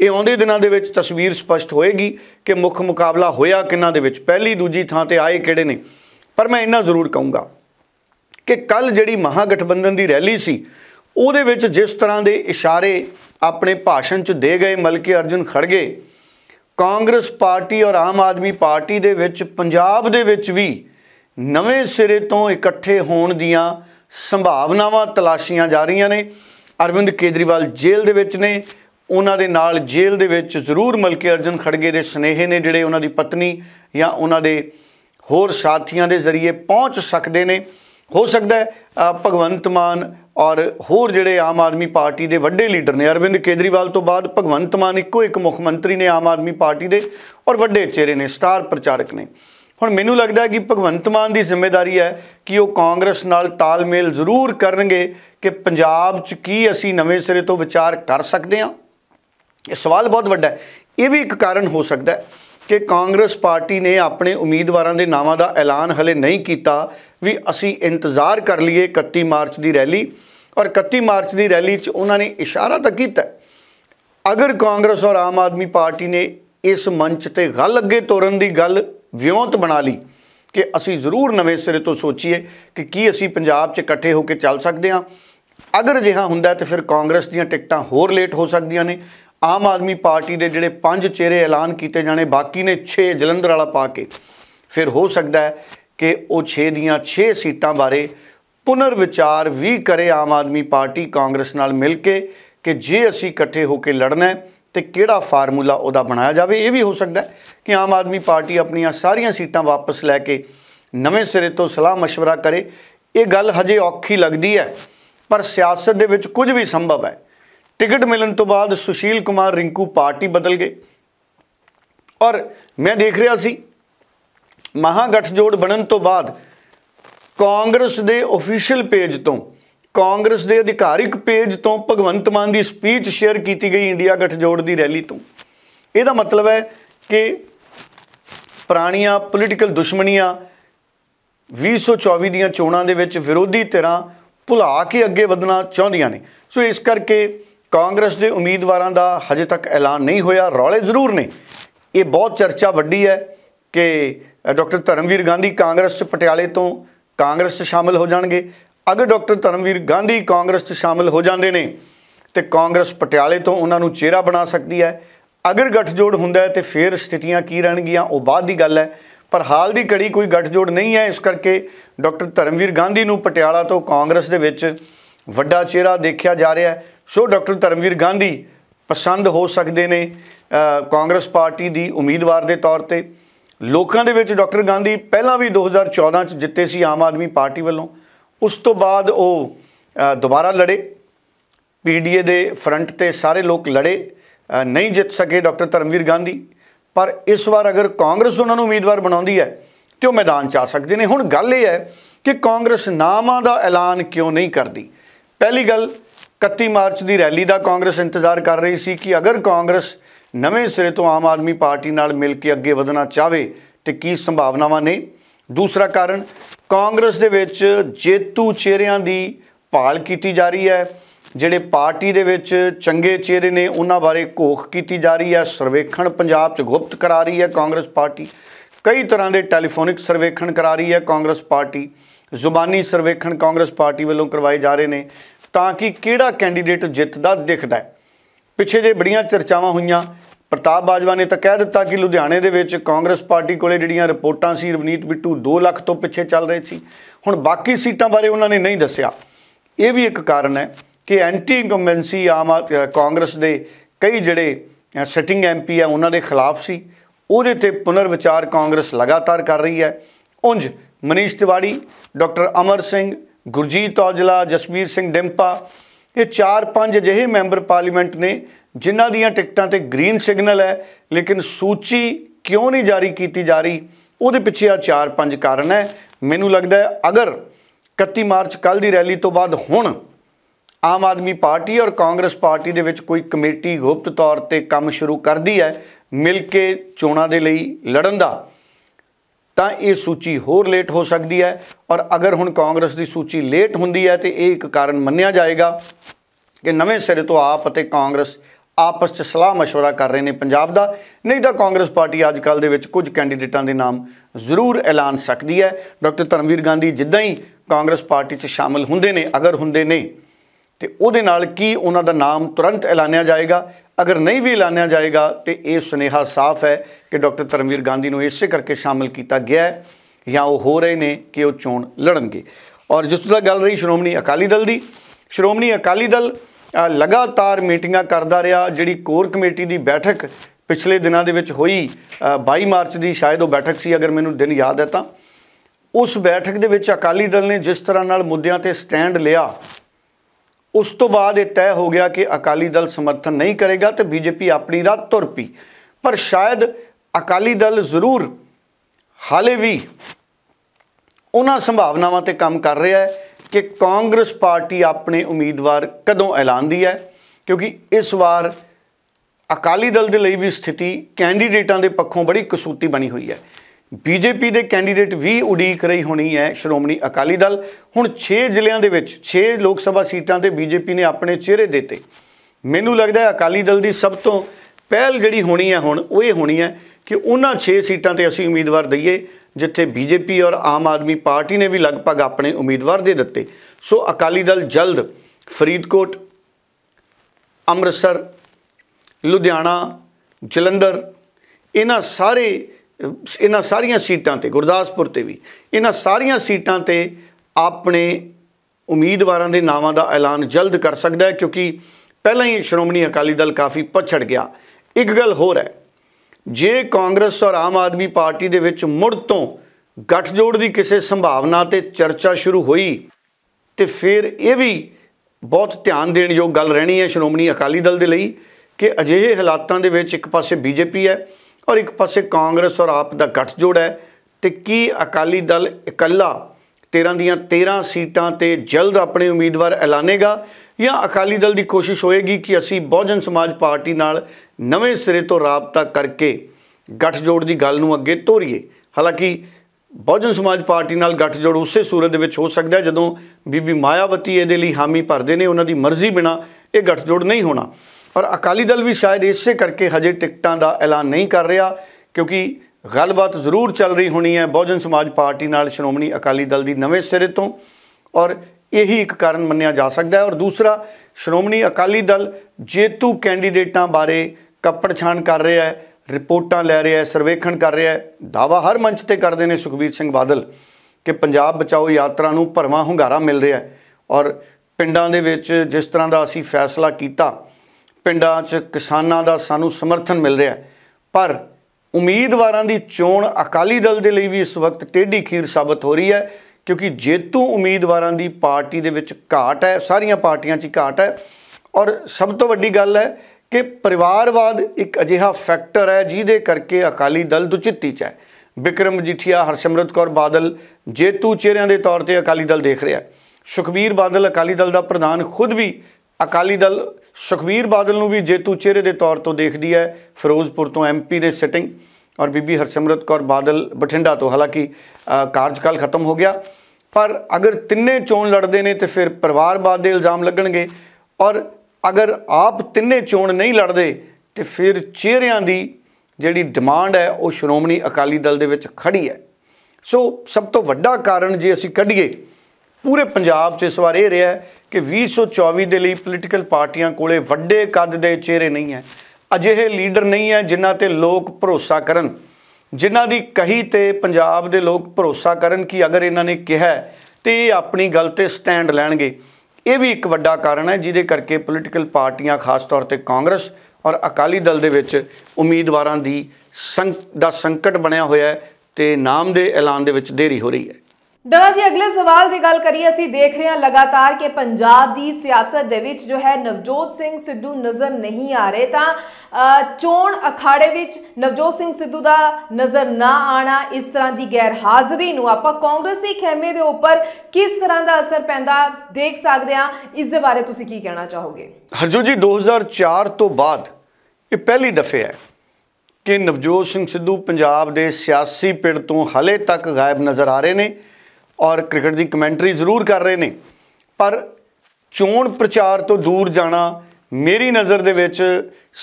ਇਹ ਆਉਂਦੇ ਦਿਨਾਂ ਦੇ ਵਿੱਚ ਤਸਵੀਰ ਸਪਸ਼ਟ ਹੋਏਗੀ ਕਿ ਮੁੱਖ ਮੁਕਾਬਲਾ ਹੋਇਆ ਕਿੰਨਾ ਦੇ ਵਿੱਚ ਪਹਿਲੀ ਦੂਜੀ ਥਾਂ ਤੇ ਆਏ ਕਿਹੜੇ ਨੇ ਪਰ ਮੈਂ ਇਹਨਾਂ ਜ਼ਰੂਰ ਕਹੂੰਗਾ ਕਿ ਕੱਲ ਜਿਹੜੀ ਮਹਾਗਠਬੰਧਨ ਦੀ ਰੈਲੀ ਸੀ ਉਹਦੇ ਵਿੱਚ ਜਿਸ ਤਰ੍ਹਾਂ ਦੇ ਇਸ਼ਾਰੇ ਆਪਣੇ ਭਾਸ਼ਣ 'ਚ ਦੇ ਗਏ ਮਲਕੀ ਅਰਜੁਨ ਖੜਗੇ ਕਾਂਗਰਸ ਪਾਰਟੀ ਔਰ ਆਮ ਆਦਮੀ ਪਾਰਟੀ ਦੇ ਵਿੱਚ ਪੰਜਾਬ ਦੇ ਵਿੱਚ ਵੀ ਨਵੇਂ ਸਿਰੇ ਤੋਂ ਇਕੱਠੇ ਹੋਣ ਦੀਆਂ ਸੰਭਾਵਨਾਵਾਂ ਤਲਾਸ਼ੀਆਂ ਜਾ ਰਹੀਆਂ ਨੇ ਅਰਵਿੰਦ ਕੇਜਰੀਵਾਲ ਜੇਲ੍ਹ ਦੇ ਵਿੱਚ ਨੇ ਉਹਨਾਂ ਦੇ ਨਾਲ ਜੇਲ੍ਹ ਦੇ ਵਿੱਚ ਜ਼ਰੂਰ ਮਲਕੀ ਅਰਜਨ ਖੜਗੇ ਦੇ ਸਨੇਹੇ ਨੇ ਜਿਹੜੇ ਉਹਨਾਂ ਦੀ ਪਤਨੀ ਜਾਂ ਉਹਨਾਂ ਦੇ ਹੋਰ ਸਾਥੀਆਂ ਦੇ ਜ਼ਰੀਏ ਪਹੁੰਚ ਸਕਦੇ ਨੇ ਹੋ ਸਕਦਾ ਹੈ ਭਗਵੰਤ ਮਾਨ ਔਰ ਹੋਰ ਜਿਹੜੇ ਆਮ ਆਦਮੀ ਪਾਰਟੀ ਦੇ ਵੱਡੇ ਲੀਡਰ ਨੇ ਅਰਵਿੰਦ ਕੇਜਰੀਵਾਲ ਤੋਂ ਬਾਅਦ ਭਗਵੰਤ ਮਾਨ ਇੱਕੋ ਇੱਕ ਮੁੱਖ ਮੰਤਰੀ ਨੇ ਆਮ ਆਦਮੀ ਪਾਰਟੀ ਦੇ ਔਰ ਵੱਡੇ ਚਿਹਰੇ ਨੇ ਸਟਾਰ ਪ੍ਰਚਾਰਕ ਨੇ ਹੁਣ ਮੈਨੂੰ ਲੱਗਦਾ ਹੈ ਕਿ ਭਗਵੰਤ ਮਾਨ ਦੀ ਜ਼ਿੰਮੇਵਾਰੀ ਹੈ ਕਿ ਉਹ ਕਾਂਗਰਸ ਨਾਲ ਤਾਲਮੇਲ ਜ਼ਰੂਰ ਕਰਨਗੇ ਕਿ ਪੰਜਾਬ 'ਚ ਕੀ ਅਸੀਂ ਨਵੇਂ ਸਿਰੇ ਤੋਂ ਵਿਚਾਰ ਕਰ ਸਕਦੇ ਹਾਂ ਇਹ ਸਵਾਲ ਬਹੁਤ ਵੱਡਾ ਹੈ ਇਹ ਵੀ ਇੱਕ ਕਾਰਨ ਹੋ ਸਕਦਾ ਹੈ ਕਿ ਕਾਂਗਰਸ ਪਾਰਟੀ ਨੇ ਆਪਣੇ ਉਮੀਦਵਾਰਾਂ ਦੇ ਨਾਵਾਂ ਦਾ ਐਲਾਨ ਹਲੇ ਨਹੀਂ ਕੀਤਾ ਵੀ ਅਸੀਂ ਇੰਤਜ਼ਾਰ ਕਰ ਲਈਏ 31 ਮਾਰਚ ਦੀ ਰੈਲੀ ਔਰ 31 ਮਾਰਚ ਦੀ ਰੈਲੀ 'ਚ ਉਹਨਾਂ ਨੇ ਇਸ਼ਾਰਾ ਤਾਂ ਕੀਤਾ ਅਗਰ ਕਾਂਗਰਸ ਔਰ ਆਮ ਆਦਮੀ ਪਾਰਟੀ ਨੇ ਇਸ ਮੰਚ ਤੇ ਗੱਲ ਅੱਗੇ ਤੋਰਨ ਦੀ ਗੱਲ ਵਿਉਂਤ ਬਣਾ ਲਈ ਕਿ ਅਸੀਂ ਜ਼ਰੂਰ ਨਵੇਂ ਸਿਰੇ ਤੋਂ ਸੋਚੀਏ ਕਿ ਕੀ ਅਸੀਂ ਪੰਜਾਬ 'ਚ ਇਕੱਠੇ ਹੋ ਕੇ ਚੱਲ ਸਕਦੇ ਹਾਂ ਅਗਰ ਜਿਹਾ ਹੁੰਦਾ ਤੇ ਫਿਰ ਕਾਂਗਰਸ ਦੀਆਂ ਟਿਕਟਾਂ ਹੋਰ ਲੇਟ ਹੋ ਸਕਦੀਆਂ ਨੇ ਆਮ ਆਦਮੀ ਪਾਰਟੀ ਦੇ ਜਿਹੜੇ ਪੰਜ ਚਿਹਰੇ ਐਲਾਨ ਕੀਤੇ ਜਾਣੇ ਬਾਕੀ ਨੇ 6 ਜਲੰਧਰ ਵਾਲਾ ਪਾ ਕੇ ਫਿਰ ਹੋ ਸਕਦਾ ਹੈ ਕਿ ਉਹ 6 ਦੀਆਂ 6 ਸੀਟਾਂ ਬਾਰੇ ਪੁਨਰ ਵਿਚਾਰ ਵੀ ਕਰੇ ਆਮ ਆਦਮੀ ਪਾਰਟੀ ਕਾਂਗਰਸ ਨਾਲ ਮਿਲ ਕੇ ਕਿ ਜੇ ਅਸੀਂ ਇਕੱਠੇ ਹੋ ਕੇ ਲੜਨਾ ਹੈ ਤੇ ਕਿਹੜਾ ਫਾਰਮੂਲਾ ਉਹਦਾ ਬਣਾਇਆ ਜਾਵੇ ਇਹ ਵੀ ਹੋ ਸਕਦਾ ਕਿ ਆਮ ਆਦਮੀ ਪਾਰਟੀ ਆਪਣੀਆਂ ਸਾਰੀਆਂ ਸੀਟਾਂ ਵਾਪਸ ਲੈ ਕੇ ਨਵੇਂ ਸਿਰੇ ਤੋਂ ਸਲਾਹ مشورہ ਕਰੇ ਇਹ ਗੱਲ ਹਜੇ ਔਖੀ ਲੱਗਦੀ ਹੈ ਪਰ ਸਿਆਸਤ ਦੇ ਵਿੱਚ ਕੁਝ ਵੀ ਸੰਭਵ ਹੈ ਟਿਕਟ ਮਿਲਣ ਤੋਂ ਬਾਅਦ ਸੁਸ਼ੀਲ ਕੁਮਾਰ ਰਿੰਕੂ ਪਾਰਟੀ ਬਦਲ ਗਏ ਔਰ ਮੈਂ ਦੇਖ ਰਿਹਾ ਸੀ ਮਹਾਗਠਜੋੜ ਬਣਨ ਤੋਂ ਬਾਅਦ ਕਾਂਗਰਸ ਦੇ ਅਫੀਸ਼ੀਅਲ ਪੇਜ ਤੋਂ ਕਾਂਗਰਸ ਦੇ ਅਧਿਕਾਰਿਕ ਪੇਜ ਤੋਂ ਭਗਵੰਤ ਮਾਨ ਦੀ ਸਪੀਚ ਸ਼ੇਅਰ ਕੀਤੀ ਗਈ ਇੰਡੀਆ ਗਠਜੋੜ ਦੀ ਰੈਲੀ ਤੋਂ ਇਹਦਾ ਮਤਲਬ ਹੈ ਕਿ ਪ੍ਰਾਣੀਆਂ ਪੋਲੀਟੀਕਲ ਦੁਸ਼ਮਣੀਆਂ 2024 ਦੀਆਂ ਚੋਣਾਂ ਦੇ ਵਿੱਚ ਵਿਰੋਧੀ ਧਿਰਾਂ ਭੁਲਾ ਕੇ ਅੱਗੇ ਵਧਣਾ ਚਾਹੁੰਦੀਆਂ ਨੇ ਸੋ ਇਸ ਕਰਕੇ ਕਾਂਗਰਸ ਦੇ ਉਮੀਦਵਾਰਾਂ ਦਾ ਹਜੇ ਤੱਕ ਐਲਾਨ ਨਹੀਂ ਹੋਇਆ ਰੌਲੇ ਜ਼ਰੂਰ ਨੇ ਇਹ ਬਹੁਤ ਚਰਚਾ ਵੱਡੀ ਹੈ ਕਿ ਡਾਕਟਰ ਧਰਮਵੀਰ ਗਾਂਧੀ ਕਾਂਗਰਸ ਚ ਪਟਿਆਲੇ ਤੋਂ ਕਾਂਗਰਸ ਚ ਸ਼ਾਮਲ ਹੋ ਜਾਣਗੇ ਅਗਰ ਡਾਕਟਰ ਧਰਮਵੀਰ ਗਾਂਧੀ ਕਾਂਗਰਸ ਚ ਸ਼ਾਮਲ ਹੋ ਜਾਂਦੇ ਨੇ ਤੇ ਕਾਂਗਰਸ ਪਟਿਆਲੇ ਤੋਂ ਉਹਨਾਂ ਨੂੰ ਚਿਹਰਾ ਬਣਾ ਸਕਦੀ ਹੈ ਅਗਰ ਗੱਠਜੋੜ ਹੁੰਦਾ ਹੈ ਤੇ ਫਿਰ ਸਥਿਤੀਆਂ ਕੀ ਰਹਿਣਗੀਆਂ ਉਹ ਬਾਅਦ ਦੀ ਗੱਲ ਹੈ ਪਰ ਹਾਲ ਦੀ ਘੜੀ ਕੋਈ ਗੱਠਜੋੜ ਨਹੀਂ ਹੈ ਇਸ ਕਰਕੇ ਡਾਕਟਰ ਧਰਮਵੀਰ ਗਾਂਧੀ ਨੂੰ ਪਟਿਆਲਾ ਤੋਂ ਕਾਂਗਰਸ ਦੇ ਵਿੱਚ ਵੱਡਾ ਚਿਹਰਾ ਦੇਖਿਆ ਜਾ ਰਿਹਾ ਹੈ ਸੋ ਡਾਕਟਰ ਧਰਮਵੀਰ ਗਾਂਧੀ ਪਸੰਦ ਹੋ ਸਕਦੇ ਨੇ ਕਾਂਗਰਸ ਪਾਰਟੀ ਦੀ ਉਮੀਦਵਾਰ ਦੇ ਤੌਰ ਤੇ ਲੋਕਾਂ ਦੇ ਵਿੱਚ ਡਾਕਟਰ ਗਾਂਧੀ ਪਹਿਲਾਂ ਵੀ 2014 ਚ ਜਿੱਤੇ ਸੀ ਆਮ ਆਦਮੀ ਪਾਰਟੀ ਵੱਲੋਂ ਉਸ ਤੋਂ ਬਾਅਦ ਉਹ ਦੁਬਾਰਾ ਲੜੇ ਪੀਡੀਏ ਦੇ ਫਰੰਟ ਤੇ ਸਾਰੇ ਲੋਕ ਲੜੇ ਨਹੀਂ ਜਿੱਤ ਸਕੇ ਡਾਕਟਰ ਧਰਮਵੀਰ ਗਾਂਧੀ ਪਰ ਇਸ ਵਾਰ ਅਗਰ ਕਾਂਗਰਸ ਉਹਨਾਂ ਨੂੰ ਉਮੀਦਵਾਰ ਬਣਾਉਂਦੀ ਹੈ ਤੇ ਉਹ ਮੈਦਾਨ 'ਚ ਆ ਸਕਦੇ ਨੇ ਹੁਣ ਗੱਲ ਇਹ ਹੈ ਕਿ ਕਾਂਗਰਸ ਨਾਮਾਂ ਦਾ ਐਲਾਨ ਕਿਉਂ ਨਹੀਂ ਕਰਦੀ ਪਹਿਲੀ ਗੱਲ 31 ਮਾਰਚ ਦੀ ਰੈਲੀ ਦਾ ਕਾਂਗਰਸ ਇੰਤਜ਼ਾਰ ਕਰ ਰਹੀ ਸੀ ਕਿ ਅਗਰ ਕਾਂਗਰਸ ਨਵੇਂ ਸਿਰੇ ਤੋਂ ਆਮ ਆਦਮੀ ਪਾਰਟੀ ਨਾਲ ਮਿਲ ਕੇ ਅੱਗੇ ਵਧਣਾ ਚਾਹਵੇ ਤੇ ਕੀ ਸੰਭਾਵਨਾਵਾਂ ਨੇ ਦੂਸਰਾ ਕਾਰਨ ਕਾਂਗਰਸ ਦੇ ਵਿੱਚ ਜੇਤੂ ਚਿਹਰਿਆਂ ਦੀ ਭਾਲ ਕੀਤੀ ਜਾ ਰਹੀ ਹੈ ਜਿਹੜੇ ਪਾਰਟੀ ਦੇ ਵਿੱਚ ਚੰਗੇ ਚਿਹਰੇ ਨੇ ਉਹਨਾਂ ਬਾਰੇ ਘੋਖ ਕੀਤੀ ਜਾ ਰਹੀ ਹੈ ਸਰਵੇਖਣ ਪੰਜਾਬ 'ਚ ਗੁਪਤ ਕਰਾ ਰਹੀ ਹੈ ਕਾਂਗਰਸ ਪਾਰਟੀ ਕਈ ਤਰ੍ਹਾਂ ਦੇ ਟੈਲੀਫੋਨਿਕ ਸਰਵੇਖਣ ਕਰਾ ਰਹੀ ਹੈ ਕਾਂਗਰਸ ਪਾਰਟੀ ਜ਼ੁਬਾਨੀ ਸਰਵੇਖਣ ਕਾਂਗਰਸ ਪਾਰਟੀ ਵੱਲੋਂ ਕਰਵਾਏ ਜਾ ਰਹੇ ਨੇ ਤਾਂ ਕਿ ਕਿਹੜਾ ਕੈਂਡੀਡੇਟ ਜਿੱਤਦਾ ਦਿਖਦਾ ਹੈ ਪਿੱਛੇ ਜੇ ਬੜੀਆਂ ਚਰਚਾਵਾਂ ਹੋਈਆਂ ਪ੍ਰਤਾਪ ਬਾਜਵਾ ਨੇ ਤਾਂ ਕਹਿ ਦਿੱਤਾ ਕਿ ਲੁਧਿਆਣੇ ਦੇ ਵਿੱਚ ਕਾਂਗਰਸ ਪਾਰਟੀ ਕੋਲੇ ਜਿਹੜੀਆਂ ਰਿਪੋਰਟਾਂ ਸੀ ਰਵਨੀਤ ਬਿੱਟੂ 2 ਲੱਖ ਤੋਂ ਪਿੱਛੇ ਚੱਲ ਰਹੇ ਸੀ ਹੁਣ ਬਾਕੀ ਸੀਟਾਂ ਬਾਰੇ ਉਹਨਾਂ ਨੇ ਨਹੀਂ ਦੱਸਿਆ ਇਹ ਵੀ ਇੱਕ ਕਾਰਨ ਹੈ ਕਿ ਐਂਟੀ ਇਨਕੰਬੈਂਸੀ ਆਮ ਕਾਂਗਰਸ ਦੇ ਕਈ ਜਿਹੜੇ ਸਿਟਿੰਗ ਐਮਪੀ ਆ ਉਹਨਾਂ ਦੇ ਖਿਲਾਫ ਸੀ ਉਹਦੇ ਤੇ ਪੁਨਰ ਵਿਚਾਰ ਕਾਂਗਰਸ ਲਗਾਤਾਰ ਕਰ ਰਹੀ ਹੈ ਉੰਜ ਮਨੀਸ਼ ਤਿਵਾੜੀ ਡਾਕਟਰ ਅਮਰ ਸਿੰਘ ਗੁਰਜੀਤ ਔਜਲਾ ਜਸਵੀਰ ਸਿੰਘ ਡਿੰਪਾ ਇਹ 4-5 ਅਜਿਹੇ ਮੈਂਬਰ ਪਾਰਲੀਮੈਂਟ ਨੇ ਜਿਨ੍ਹਾਂ ਦੀਆਂ ਟਿਕਟਾਂ ਤੇ ਗ੍ਰੀਨ ਸਿਗਨਲ ਹੈ ਲੇਕਿਨ ਸੂਚੀ ਕਿਉਂ ਨਹੀਂ ਜਾਰੀ ਕੀਤੀ ਜਾ ਰਹੀ ਉਹਦੇ ਪਿੱਛੇ ਆ 4-5 ਕਾਰਨ ਹੈ ਮੈਨੂੰ ਲੱਗਦਾ ਹੈ ਅਗਰ 31 ਮਾਰਚ ਕੱਲ ਦੀ ਰੈਲੀ ਤੋਂ ਬਾਅਦ ਹੁਣ ਆਮ ਆਦਮੀ ਪਾਰਟੀ ਔਰ ਕਾਂਗਰਸ ਪਾਰਟੀ ਦੇ ਵਿੱਚ ਕੋਈ ਕਮੇਟੀ ਗੁਪਤ ਤੌਰ ਤੇ ਕੰਮ ਸ਼ੁਰੂ ਕਰਦੀ ਹੈ ਮਿਲ ਕੇ ਚੋਣਾਂ ਦੇ ਲਈ ਲੜਨ ਦਾ ਤਾਂ ਇਹ ਸੂਚੀ ਹੋਰ ਲੇਟ ਹੋ ਸਕਦੀ ਹੈ ਔਰ ਅਗਰ ਹੁਣ ਕਾਂਗਰਸ ਦੀ ਸੂਚੀ ਲੇਟ ਹੁੰਦੀ ਹੈ ਤੇ ਇਹ ਇੱਕ ਕਾਰਨ ਮੰਨਿਆ ਜਾਏਗਾ ਕਿ ਨਵੇਂ ਸਿਰੇ ਤੋਂ ਆਪ ਅਤੇ ਕਾਂਗਰਸ ਆਪਸ ਵਿੱਚ ਸਲਾਹ مشورہ ਕਰ ਰਹੇ ਨੇ ਪੰਜਾਬ ਦਾ ਨਹੀਂ ਤਾਂ ਕਾਂਗਰਸ ਪਾਰਟੀ ਅੱਜ ਕੱਲ ਦੇ ਵਿੱਚ ਕੁਝ ਕੈਂਡੀਡੇਟਾਂ ਦੇ ਨਾਮ ਜ਼ਰੂਰ ਐਲਾਨ ਸਕਦੀ ਹੈ ਡਾਕਟਰ ਧਰਮਵੀਰ ਗਾਂਧੀ ਜਿੱਦਾਂ ਹੀ ਕਾਂਗਰਸ ਪਾਰਟੀ 'ਚ ਸ਼ਾਮਲ ਹੁੰਦੇ ਨੇ ਅਗਰ ਹੁੰਦੇ ਨੇ ਤੇ ਉਹਦੇ ਨਾਲ ਕੀ ਉਹਨਾਂ ਦਾ ਨਾਮ ਤੁਰੰਤ ਐਲਾਨਿਆ ਜਾਏਗਾ ਅਗਰ ਨਹੀਂ ਵੀ ਐਲਾਨਿਆ ਜਾਏਗਾ ਤੇ ਇਹ ਸੁਨੇਹਾ ਸਾਫ਼ ਹੈ ਕਿ ਡਾਕਟਰ ਧਰਮਵੀਰ ਗਾਂਧੀ ਨੂੰ ਇਸੇ ਕਰਕੇ ਸ਼ਾਮਲ ਕੀਤਾ ਗਿਆ ਹੈ ਜਾਂ ਉਹ ਹੋ ਰਹੇ ਨੇ ਕਿ ਉਹ ਚੋਣ ਲੜਨਗੇ ਔਰ ਜਿਸ ਤਰ੍ਹਾਂ ਗੱਲ ਰਹੀ ਸ਼੍ਰੋਮਣੀ ਅਕਾਲੀ ਦਲ ਦੀ ਸ਼੍ਰੋਮਣੀ ਅਕਾਲੀ ਦਲ ਲਗਾਤਾਰ ਮੀਟਿੰਗਾਂ ਕਰਦਾ ਰਿਹਾ ਜਿਹੜੀ ਕੋਰ ਕਮੇਟੀ ਦੀ ਬੈਠਕ ਪਿਛਲੇ ਦਿਨਾਂ ਦੇ ਵਿੱਚ ਹੋਈ 22 ਮਾਰਚ ਦੀ ਸ਼ਾਇਦ ਉਹ ਬੈਠਕ ਸੀ ਅਗਰ ਮੈਨੂੰ ਦਿਨ ਯਾਦ ਹੈ ਤਾਂ ਉਸ ਬੈਠਕ ਦੇ ਵਿੱਚ ਅਕਾਲੀ ਦਲ ਨੇ ਜਿਸ ਤਰ੍ਹਾਂ ਨਾਲ ਮੁੱਦਿਆਂ ਤੇ ਸਟੈਂਡ ਲਿਆ ਉਸ ਤੋਂ ਬਾਅਦ ਇਹ ਤੈਅ ਹੋ ਗਿਆ ਕਿ ਅਕਾਲੀ ਦਲ ਸਮਰਥਨ ਨਹੀਂ ਕਰੇਗਾ ਤੇ ਭਾਜਪਾ ਆਪਣੀ ਰਾਹ ਤੁਰ ਪਈ ਪਰ ਸ਼ਾਇਦ ਅਕਾਲੀ ਦਲ ਜ਼ਰੂਰ ਹਾਲੇ ਵੀ ਉਹਨਾਂ ਸੰਭਾਵਨਾਵਾਂ ਤੇ ਕੰਮ ਕਰ ਰਿਹਾ ਹੈ ਕਿ ਕਾਂਗਰਸ ਪਾਰਟੀ ਆਪਣੇ ਉਮੀਦਵਾਰ ਕਦੋਂ ਐਲਾਨਦੀ ਹੈ ਕਿਉਂਕਿ ਇਸ ਵਾਰ ਅਕਾਲੀ ਦਲ ਦੇ ਲਈ ਵੀ ਸਥਿਤੀ ਕੈਂਡੀਡੇਟਾਂ ਦੇ ਪੱਖੋਂ ਬੜੀ ਕਸੂਤੀ ਬਣੀ ਹੋਈ ਹੈ ਬੀਜੇਪੀ ਦੇ ਕੈਂਡੀਡੇਟ ਵੀ ਉਡੀਕ ਰਹੀ ਹੋਣੀ ਹੈ ਸ਼੍ਰੋਮਣੀ ਅਕਾਲੀ ਦਲ ਹੁਣ 6 ਜ਼ਿਲ੍ਹਿਆਂ ਦੇ ਵਿੱਚ 6 ਲੋਕ ਸਭਾ ਸੀਟਾਂ ਤੇ ਬੀਜੇਪੀ ਨੇ ਆਪਣੇ ਚਿਹਰੇ ਦਿੱਤੇ ਮੈਨੂੰ ਲੱਗਦਾ ਹੈ ਅਕਾਲੀ ਦਲ ਦੀ ਸਭ ਤੋਂ ਪਹਿਲ ਜਿਹੜੀ ਹੋਣੀ ਹੈ ਹੁਣ ਉਹ ਇਹ ਹੋਣੀ ਹੈ ਕਿ ਉਹਨਾਂ 6 ਸੀਟਾਂ ਤੇ ਅਸੀਂ ਉਮੀਦਵਾਰ ਦਈਏ ਜਿੱਥੇ ਬੀਜੇਪੀ ਔਰ ਆਮ ਆਦਮੀ ਪਾਰਟੀ ਨੇ ਵੀ ਲਗਭਗ ਆਪਣੇ ਉਮੀਦਵਾਰ ਦੇ ਦਿੱਤੇ ਸੋ ਅਕਾਲੀ ਦਲ ਜਲਦ ਫਰੀਦਕੋਟ ਅੰਮ੍ਰਿਤਸਰ ਲੁਧਿਆਣਾ ਜਲੰਧਰ ਇਹਨਾਂ ਸਾਰੇ ਇਹਨਾਂ ਸਾਰੀਆਂ ਸੀਟਾਂ ਤੇ ਗੁਰਦਾਸਪੁਰ ਤੇ ਵੀ ਇਹਨਾਂ ਸਾਰੀਆਂ ਸੀਟਾਂ ਤੇ ਆਪਣੇ ਉਮੀਦਵਾਰਾਂ ਦੇ ਨਾਵਾਂ ਦਾ ਐਲਾਨ ਜਲਦ ਕਰ ਸਕਦਾ ਹੈ ਕਿਉਂਕਿ ਪਹਿਲਾਂ ਹੀ ਸ਼੍ਰੋਮਣੀ ਅਕਾਲੀ ਦਲ ਕਾਫੀ ਪਛੜ ਗਿਆ ਇੱਕ ਗੱਲ ਹੋਰ ਹੈ ਜੇ ਕਾਂਗਰਸ ਔਰ ਆਮ ਆਦਮੀ ਪਾਰਟੀ ਦੇ ਵਿੱਚ ਮੁੜ ਤੋਂ ਗੱਠਜੋੜ ਦੀ ਕਿਸੇ ਸੰਭਾਵਨਾ ਤੇ ਚਰਚਾ ਸ਼ੁਰੂ ਹੋਈ ਤੇ ਫਿਰ ਇਹ ਵੀ ਬਹੁਤ ਧਿਆਨ ਦੇਣ ਯੋਗ ਗੱਲ ਰਹਿਣੀ ਹੈ ਸ਼੍ਰੋਮਣੀ ਅਕਾਲੀ ਦਲ ਦੇ ਲਈ ਕਿ ਅਜਿਹੇ ਹਾਲਾਤਾਂ ਦੇ ਵਿੱਚ ਇੱਕ ਪਾਸੇ ਬੀਜੇਪੀ ਹੈ ਔਰ ਇੱਕ ਪਾਸੇ ਕਾਂਗਰਸ ਔਰ ਆਪ ਦਾ ਗੱਠਜੋੜ ਹੈ ਤੇ ਕੀ ਅਕਾਲੀ ਦਲ ਇਕੱਲਾ 13 ਦੀਆਂ 13 ਸੀਟਾਂ ਤੇ ਜਲਦ ਆਪਣੇ ਉਮੀਦਵਾਰ ਐਲਾਨੇਗਾ ਜਾਂ ਅਕਾਲੀ ਦਲ ਦੀ ਕੋਸ਼ਿਸ਼ ਹੋਏਗੀ ਕਿ ਅਸੀਂ ਬਹੁਜਨ ਸਮਾਜ ਪਾਰਟੀ ਨਾਲ ਨਵੇਂ ਸਿਰੇ ਤੋਂ ਰਾਬਤਾ ਕਰਕੇ ਗੱਠਜੋੜ ਦੀ ਗੱਲ ਨੂੰ ਅੱਗੇ ਤੋਰੀਏ ਹਾਲਾਂਕਿ ਬਹੁਜਨ ਸਮਾਜ ਪਾਰਟੀ ਨਾਲ ਗੱਠਜੋੜ ਉਸੇ ਸੂਰਤ ਦੇ ਵਿੱਚ ਹੋ ਸਕਦਾ ਹੈ ਜਦੋਂ ਬੀਬੀ ਮਾਇਆਵਤੀ ਇਹਦੇ ਲਈ ਹਾਮੀ ਭਰਦੇ ਨੇ ਉਹਨਾਂ ਦੀ ਮਰਜ਼ੀ ਬਿਨਾ ਇਹ ਗੱਠਜੋੜ ਨਹੀਂ ਹੋਣਾ ਔਰ ਅਕਾਲੀ ਦਲ ਵੀ ਸ਼ਾਇਦ ਇਸੇ ਕਰਕੇ ਹਜੇ ਟਿਕਟਾਂ ਦਾ ਐਲਾਨ ਨਹੀਂ ਕਰ ਰਿਹਾ ਕਿਉਂਕਿ ਗੱਲਬਾਤ ਜ਼ਰੂਰ ਚੱਲ ਰਹੀ ਹੋਣੀ ਹੈ ਬਹੁਜਨ ਸਮਾਜ ਪਾਰਟੀ ਨਾਲ ਸ਼੍ਰੋਮਣੀ ਅਕਾਲੀ ਦਲ ਦੀ ਨਵੇਂ ਸਿਰੇ ਤੋਂ ਔਰ ਇਹੀ ਇੱਕ ਕਾਰਨ ਮੰਨਿਆ ਜਾ ਸਕਦਾ ਹੈ ਔਰ ਦੂਸਰਾ ਸ਼੍ਰੋਮਣੀ ਅਕਾਲੀ ਦਲ ਜੇਤੂ ਕੈਂਡੀਡੇਟਾਂ ਬਾਰੇ ਕੱਪੜ ਛਾਣ ਕਰ ਰਿਹਾ ਹੈ ਰਿਪੋਰਟਾਂ ਲੈ ਰਿਹਾ ਹੈ ਸਰਵੇਖਣ ਕਰ ਰਿਹਾ ਹੈ ਦਾਵਾ ਹਰ ਮੰਚ ਤੇ ਕਰਦੇ ਨੇ ਸੁਖਬੀਰ ਸਿੰਘ ਬਾਦਲ ਕਿ ਪੰਜਾਬ ਬਚਾਓ ਯਾਤਰਾ ਨੂੰ ਭਰਵਾ ਹੁੰਗਾਰਾ ਮਿਲ ਰਿਹਾ ਹੈ ਔਰ ਪਿੰਡਾਂ ਦੇ ਵਿੱਚ ਜਿਸ ਤਰ੍ਹਾਂ ਦਾ ਅਸੀਂ ਫੈਸਲਾ ਕੀਤਾ ਪਿੰਡਾਂ 'ਚ ਕਿਸਾਨਾਂ ਦਾ ਸਾਨੂੰ ਸਮਰਥਨ ਮਿਲ ਰਿਹਾ ਪਰ ਉਮੀਦਵਾਰਾਂ ਦੀ ਚੋਣ ਅਕਾਲੀ ਦਲ ਦੇ ਲਈ ਵੀ ਇਸ ਵਕਤ ਟੇਢੀ ਖੀਰ ਸਾਬਤ ਹੋ ਰਹੀ ਹੈ ਕਿਉਂਕਿ ਜੇਤੂ ਉਮੀਦਵਾਰਾਂ ਦੀ ਪਾਰਟੀ ਦੇ ਵਿੱਚ ਘਾਟ ਹੈ ਸਾਰੀਆਂ ਪਾਰਟੀਆਂ 'ਚ ਘਾਟ ਹੈ ਔਰ ਸਭ ਤੋਂ ਵੱਡੀ ਗੱਲ ਹੈ ਕਿ ਪਰਿਵਾਰਵਾਦ ਇੱਕ ਅਜਿਹਾ ਫੈਕਟਰ ਹੈ ਜਿਹਦੇ ਕਰਕੇ ਅਕਾਲੀ ਦਲ ਦੁਚਿੱਤੀ 'ਚ ਹੈ ਬਿਕਰਮ ਜੀਠੀਆ ਹਰਸ਼ਮਰਤ ਕੌਰ ਬਾਦਲ ਜੇਤੂ ਚਿਹਰਿਆਂ ਦੇ ਤੌਰ ਤੇ ਅਕਾਲੀ ਦਲ ਦੇਖ ਰਿਹਾ ਸੁਖਬੀਰ ਬਾਦਲ ਅਕਾਲੀ ਦਲ ਦਾ ਪ੍ਰਧਾਨ ਖੁਦ ਵੀ ਅਕਾਲੀ ਦਲ ਸੁਖਵੀਰ ਬਾਦਲ ਨੂੰ ਵੀ ਜੇਤੂ ਚਿਹਰੇ ਦੇ ਤੌਰ ਤੋਂ ਦੇਖਦੀ ਹੈ ਫਿਰੋਜ਼ਪੁਰ ਤੋਂ ਐਮਪੀ ਦੇ ਸਿਟਿੰਗ ਔਰ ਬੀਬੀ ਹਰਸਿਮਰਤ ਕੌਰ ਬਾਦਲ ਬਠਿੰਡਾ ਤੋਂ ਹਾਲਾਂਕਿ ਕਾਰਜਕਾਲ ਖਤਮ ਹੋ ਗਿਆ ਪਰ ਅਗਰ ਤਿੰਨੇ ਚੋਣ ਲੜਦੇ ਨੇ ਤੇ ਫਿਰ ਪਰਿਵਾਰਵਾਦ ਦੇ ਇਲਜ਼ਾਮ ਲੱਗਣਗੇ ਔਰ ਅਗਰ ਆਪ ਤਿੰਨੇ ਚੋਣ ਨਹੀਂ ਲੜਦੇ ਤੇ ਫਿਰ ਚਿਹਰਿਆਂ ਦੀ ਜਿਹੜੀ ਡਿਮਾਂਡ ਹੈ ਉਹ ਸ਼੍ਰੋਮਣੀ ਅਕਾਲੀ ਦਲ ਦੇ ਵਿੱਚ ਖੜੀ ਹੈ ਸੋ ਸਭ ਤੋਂ ਵੱਡਾ ਕਾਰਨ ਜੇ ਅਸੀਂ ਕੱਢੀਏ ਪੂਰੇ ਪੰਜਾਬ 'ਚ ਇਸ ਵਾਰ ਇਹ ਰਿਹਾ ਕਿ 2024 ਦੇ ਲਈ ਪੋਲੀਟੀਕਲ ਪਾਰਟੀਆਂ ਕੋਲੇ ਵੱਡੇ ਕੱਦ ਦੇ ਚਿਹਰੇ ਨਹੀਂ ਹੈ ਅਜਿਹੇ ਲੀਡਰ ਨਹੀਂ ਹੈ ਜਿਨ੍ਹਾਂ ਤੇ ਲੋਕ ਭਰੋਸਾ ਕਰਨ ਜਿਨ੍ਹਾਂ ਦੀ ਕਹੀ ਤੇ ਪੰਜਾਬ ਦੇ ਲੋਕ ਭਰੋਸਾ ਕਰਨ ਕਿ ਅਗਰ ਇਹਨਾਂ ਨੇ ਕਿਹਾ ਤੇ ਇਹ ਆਪਣੀ ਗੱਲ ਤੇ ਸਟੈਂਡ ਲੈਣਗੇ ਇਹ ਵੀ ਇੱਕ ਵੱਡਾ ਕਾਰਨ ਹੈ ਜਿਹਦੇ ਕਰਕੇ ਪੋਲੀਟੀਕਲ ਪਾਰਟੀਆਂ ਖਾਸ ਤੌਰ ਤੇ ਕਾਂਗਰਸ ਔਰ ਅਕਾਲੀ ਦਲ ਦੇ ਵਿੱਚ ਉਮੀਦਵਾਰਾਂ ਦੀ ਦਾ ਸੰਕਟ ਬਣਿਆ ਹੋਇਆ ਹੈ ਤੇ ਨਾਮ ਦੇ ਐਲਾਨ ਦੇ ਵਿੱਚ ਦੇਰੀ ਹੋ ਰਹੀ ਹੈ ਦਲਾ ਜੀ ਅਗਲੇ ਸਵਾਲ ਦੀ ਗੱਲ ਕਰੀਏ ਅਸੀਂ ਦੇਖ ਰਹੇ ਹਾਂ ਲਗਾਤਾਰ ਕਿ ਪੰਜਾਬ ਦੀ ਸਿਆਸਤ ਦੇ ਵਿੱਚ ਜੋ ਹੈ ਨਵਜੋਤ ਸਿੰਘ ਸਿੱਧੂ ਨਜ਼ਰ ਨਹੀਂ ਆ ਰਹੇ ਤਾਂ ਚੋਣ ਅਖਾੜੇ ਵਿੱਚ ਨਵਜੋਤ ਸਿੰਘ ਸਿੱਧੂ ਦਾ ਨਜ਼ਰ ਨਾ ਆਣਾ ਇਸ ਤਰ੍ਹਾਂ ਦੀ ਗੈਰ ਹਾਜ਼ਰੀ ਨੂੰ ਆਪਾਂ ਕਾਂਗਰਸੀ ਖੇਮੇ ਦੇ ਉੱਪਰ ਕਿਸ ਤਰ੍ਹਾਂ ਦਾ ਅਸਰ ਪੈਂਦਾ ਦੇਖ ਸਕਦੇ ਹਾਂ ਇਸ ਦੇ ਬਾਰੇ ਤੁਸੀਂ ਕੀ ਕਹਿਣਾ ਚਾਹੋਗੇ ਹਰਜੋ ਜੀ 2004 ਤੋਂ ਬਾਅਦ ਇਹ ਪਹਿਲੀ ਦਫੇ ਹੈ ਕਿ ਨਵਜੋਤ ਸਿੰਘ ਸਿੱਧੂ ਪੰਜਾਬ ਦੇ ਸਿਆਸੀ ਪਿੜ ਤੋਂ ਹਲੇ ਤੱਕ ਗਾਇਬ ਨਜ਼ਰ ਆ ਰਹੇ ਨੇ ਔਰ ਕ੍ਰਿਕਟ ਦੀ ਕਮੈਂਟਰੀ ਜ਼ਰੂਰ ਕਰ ਰਹੇ ਨੇ ਪਰ ਚੋਣ ਪ੍ਰਚਾਰ ਤੋਂ ਦੂਰ ਜਾਣਾ ਮੇਰੀ ਨਜ਼ਰ ਦੇ ਵਿੱਚ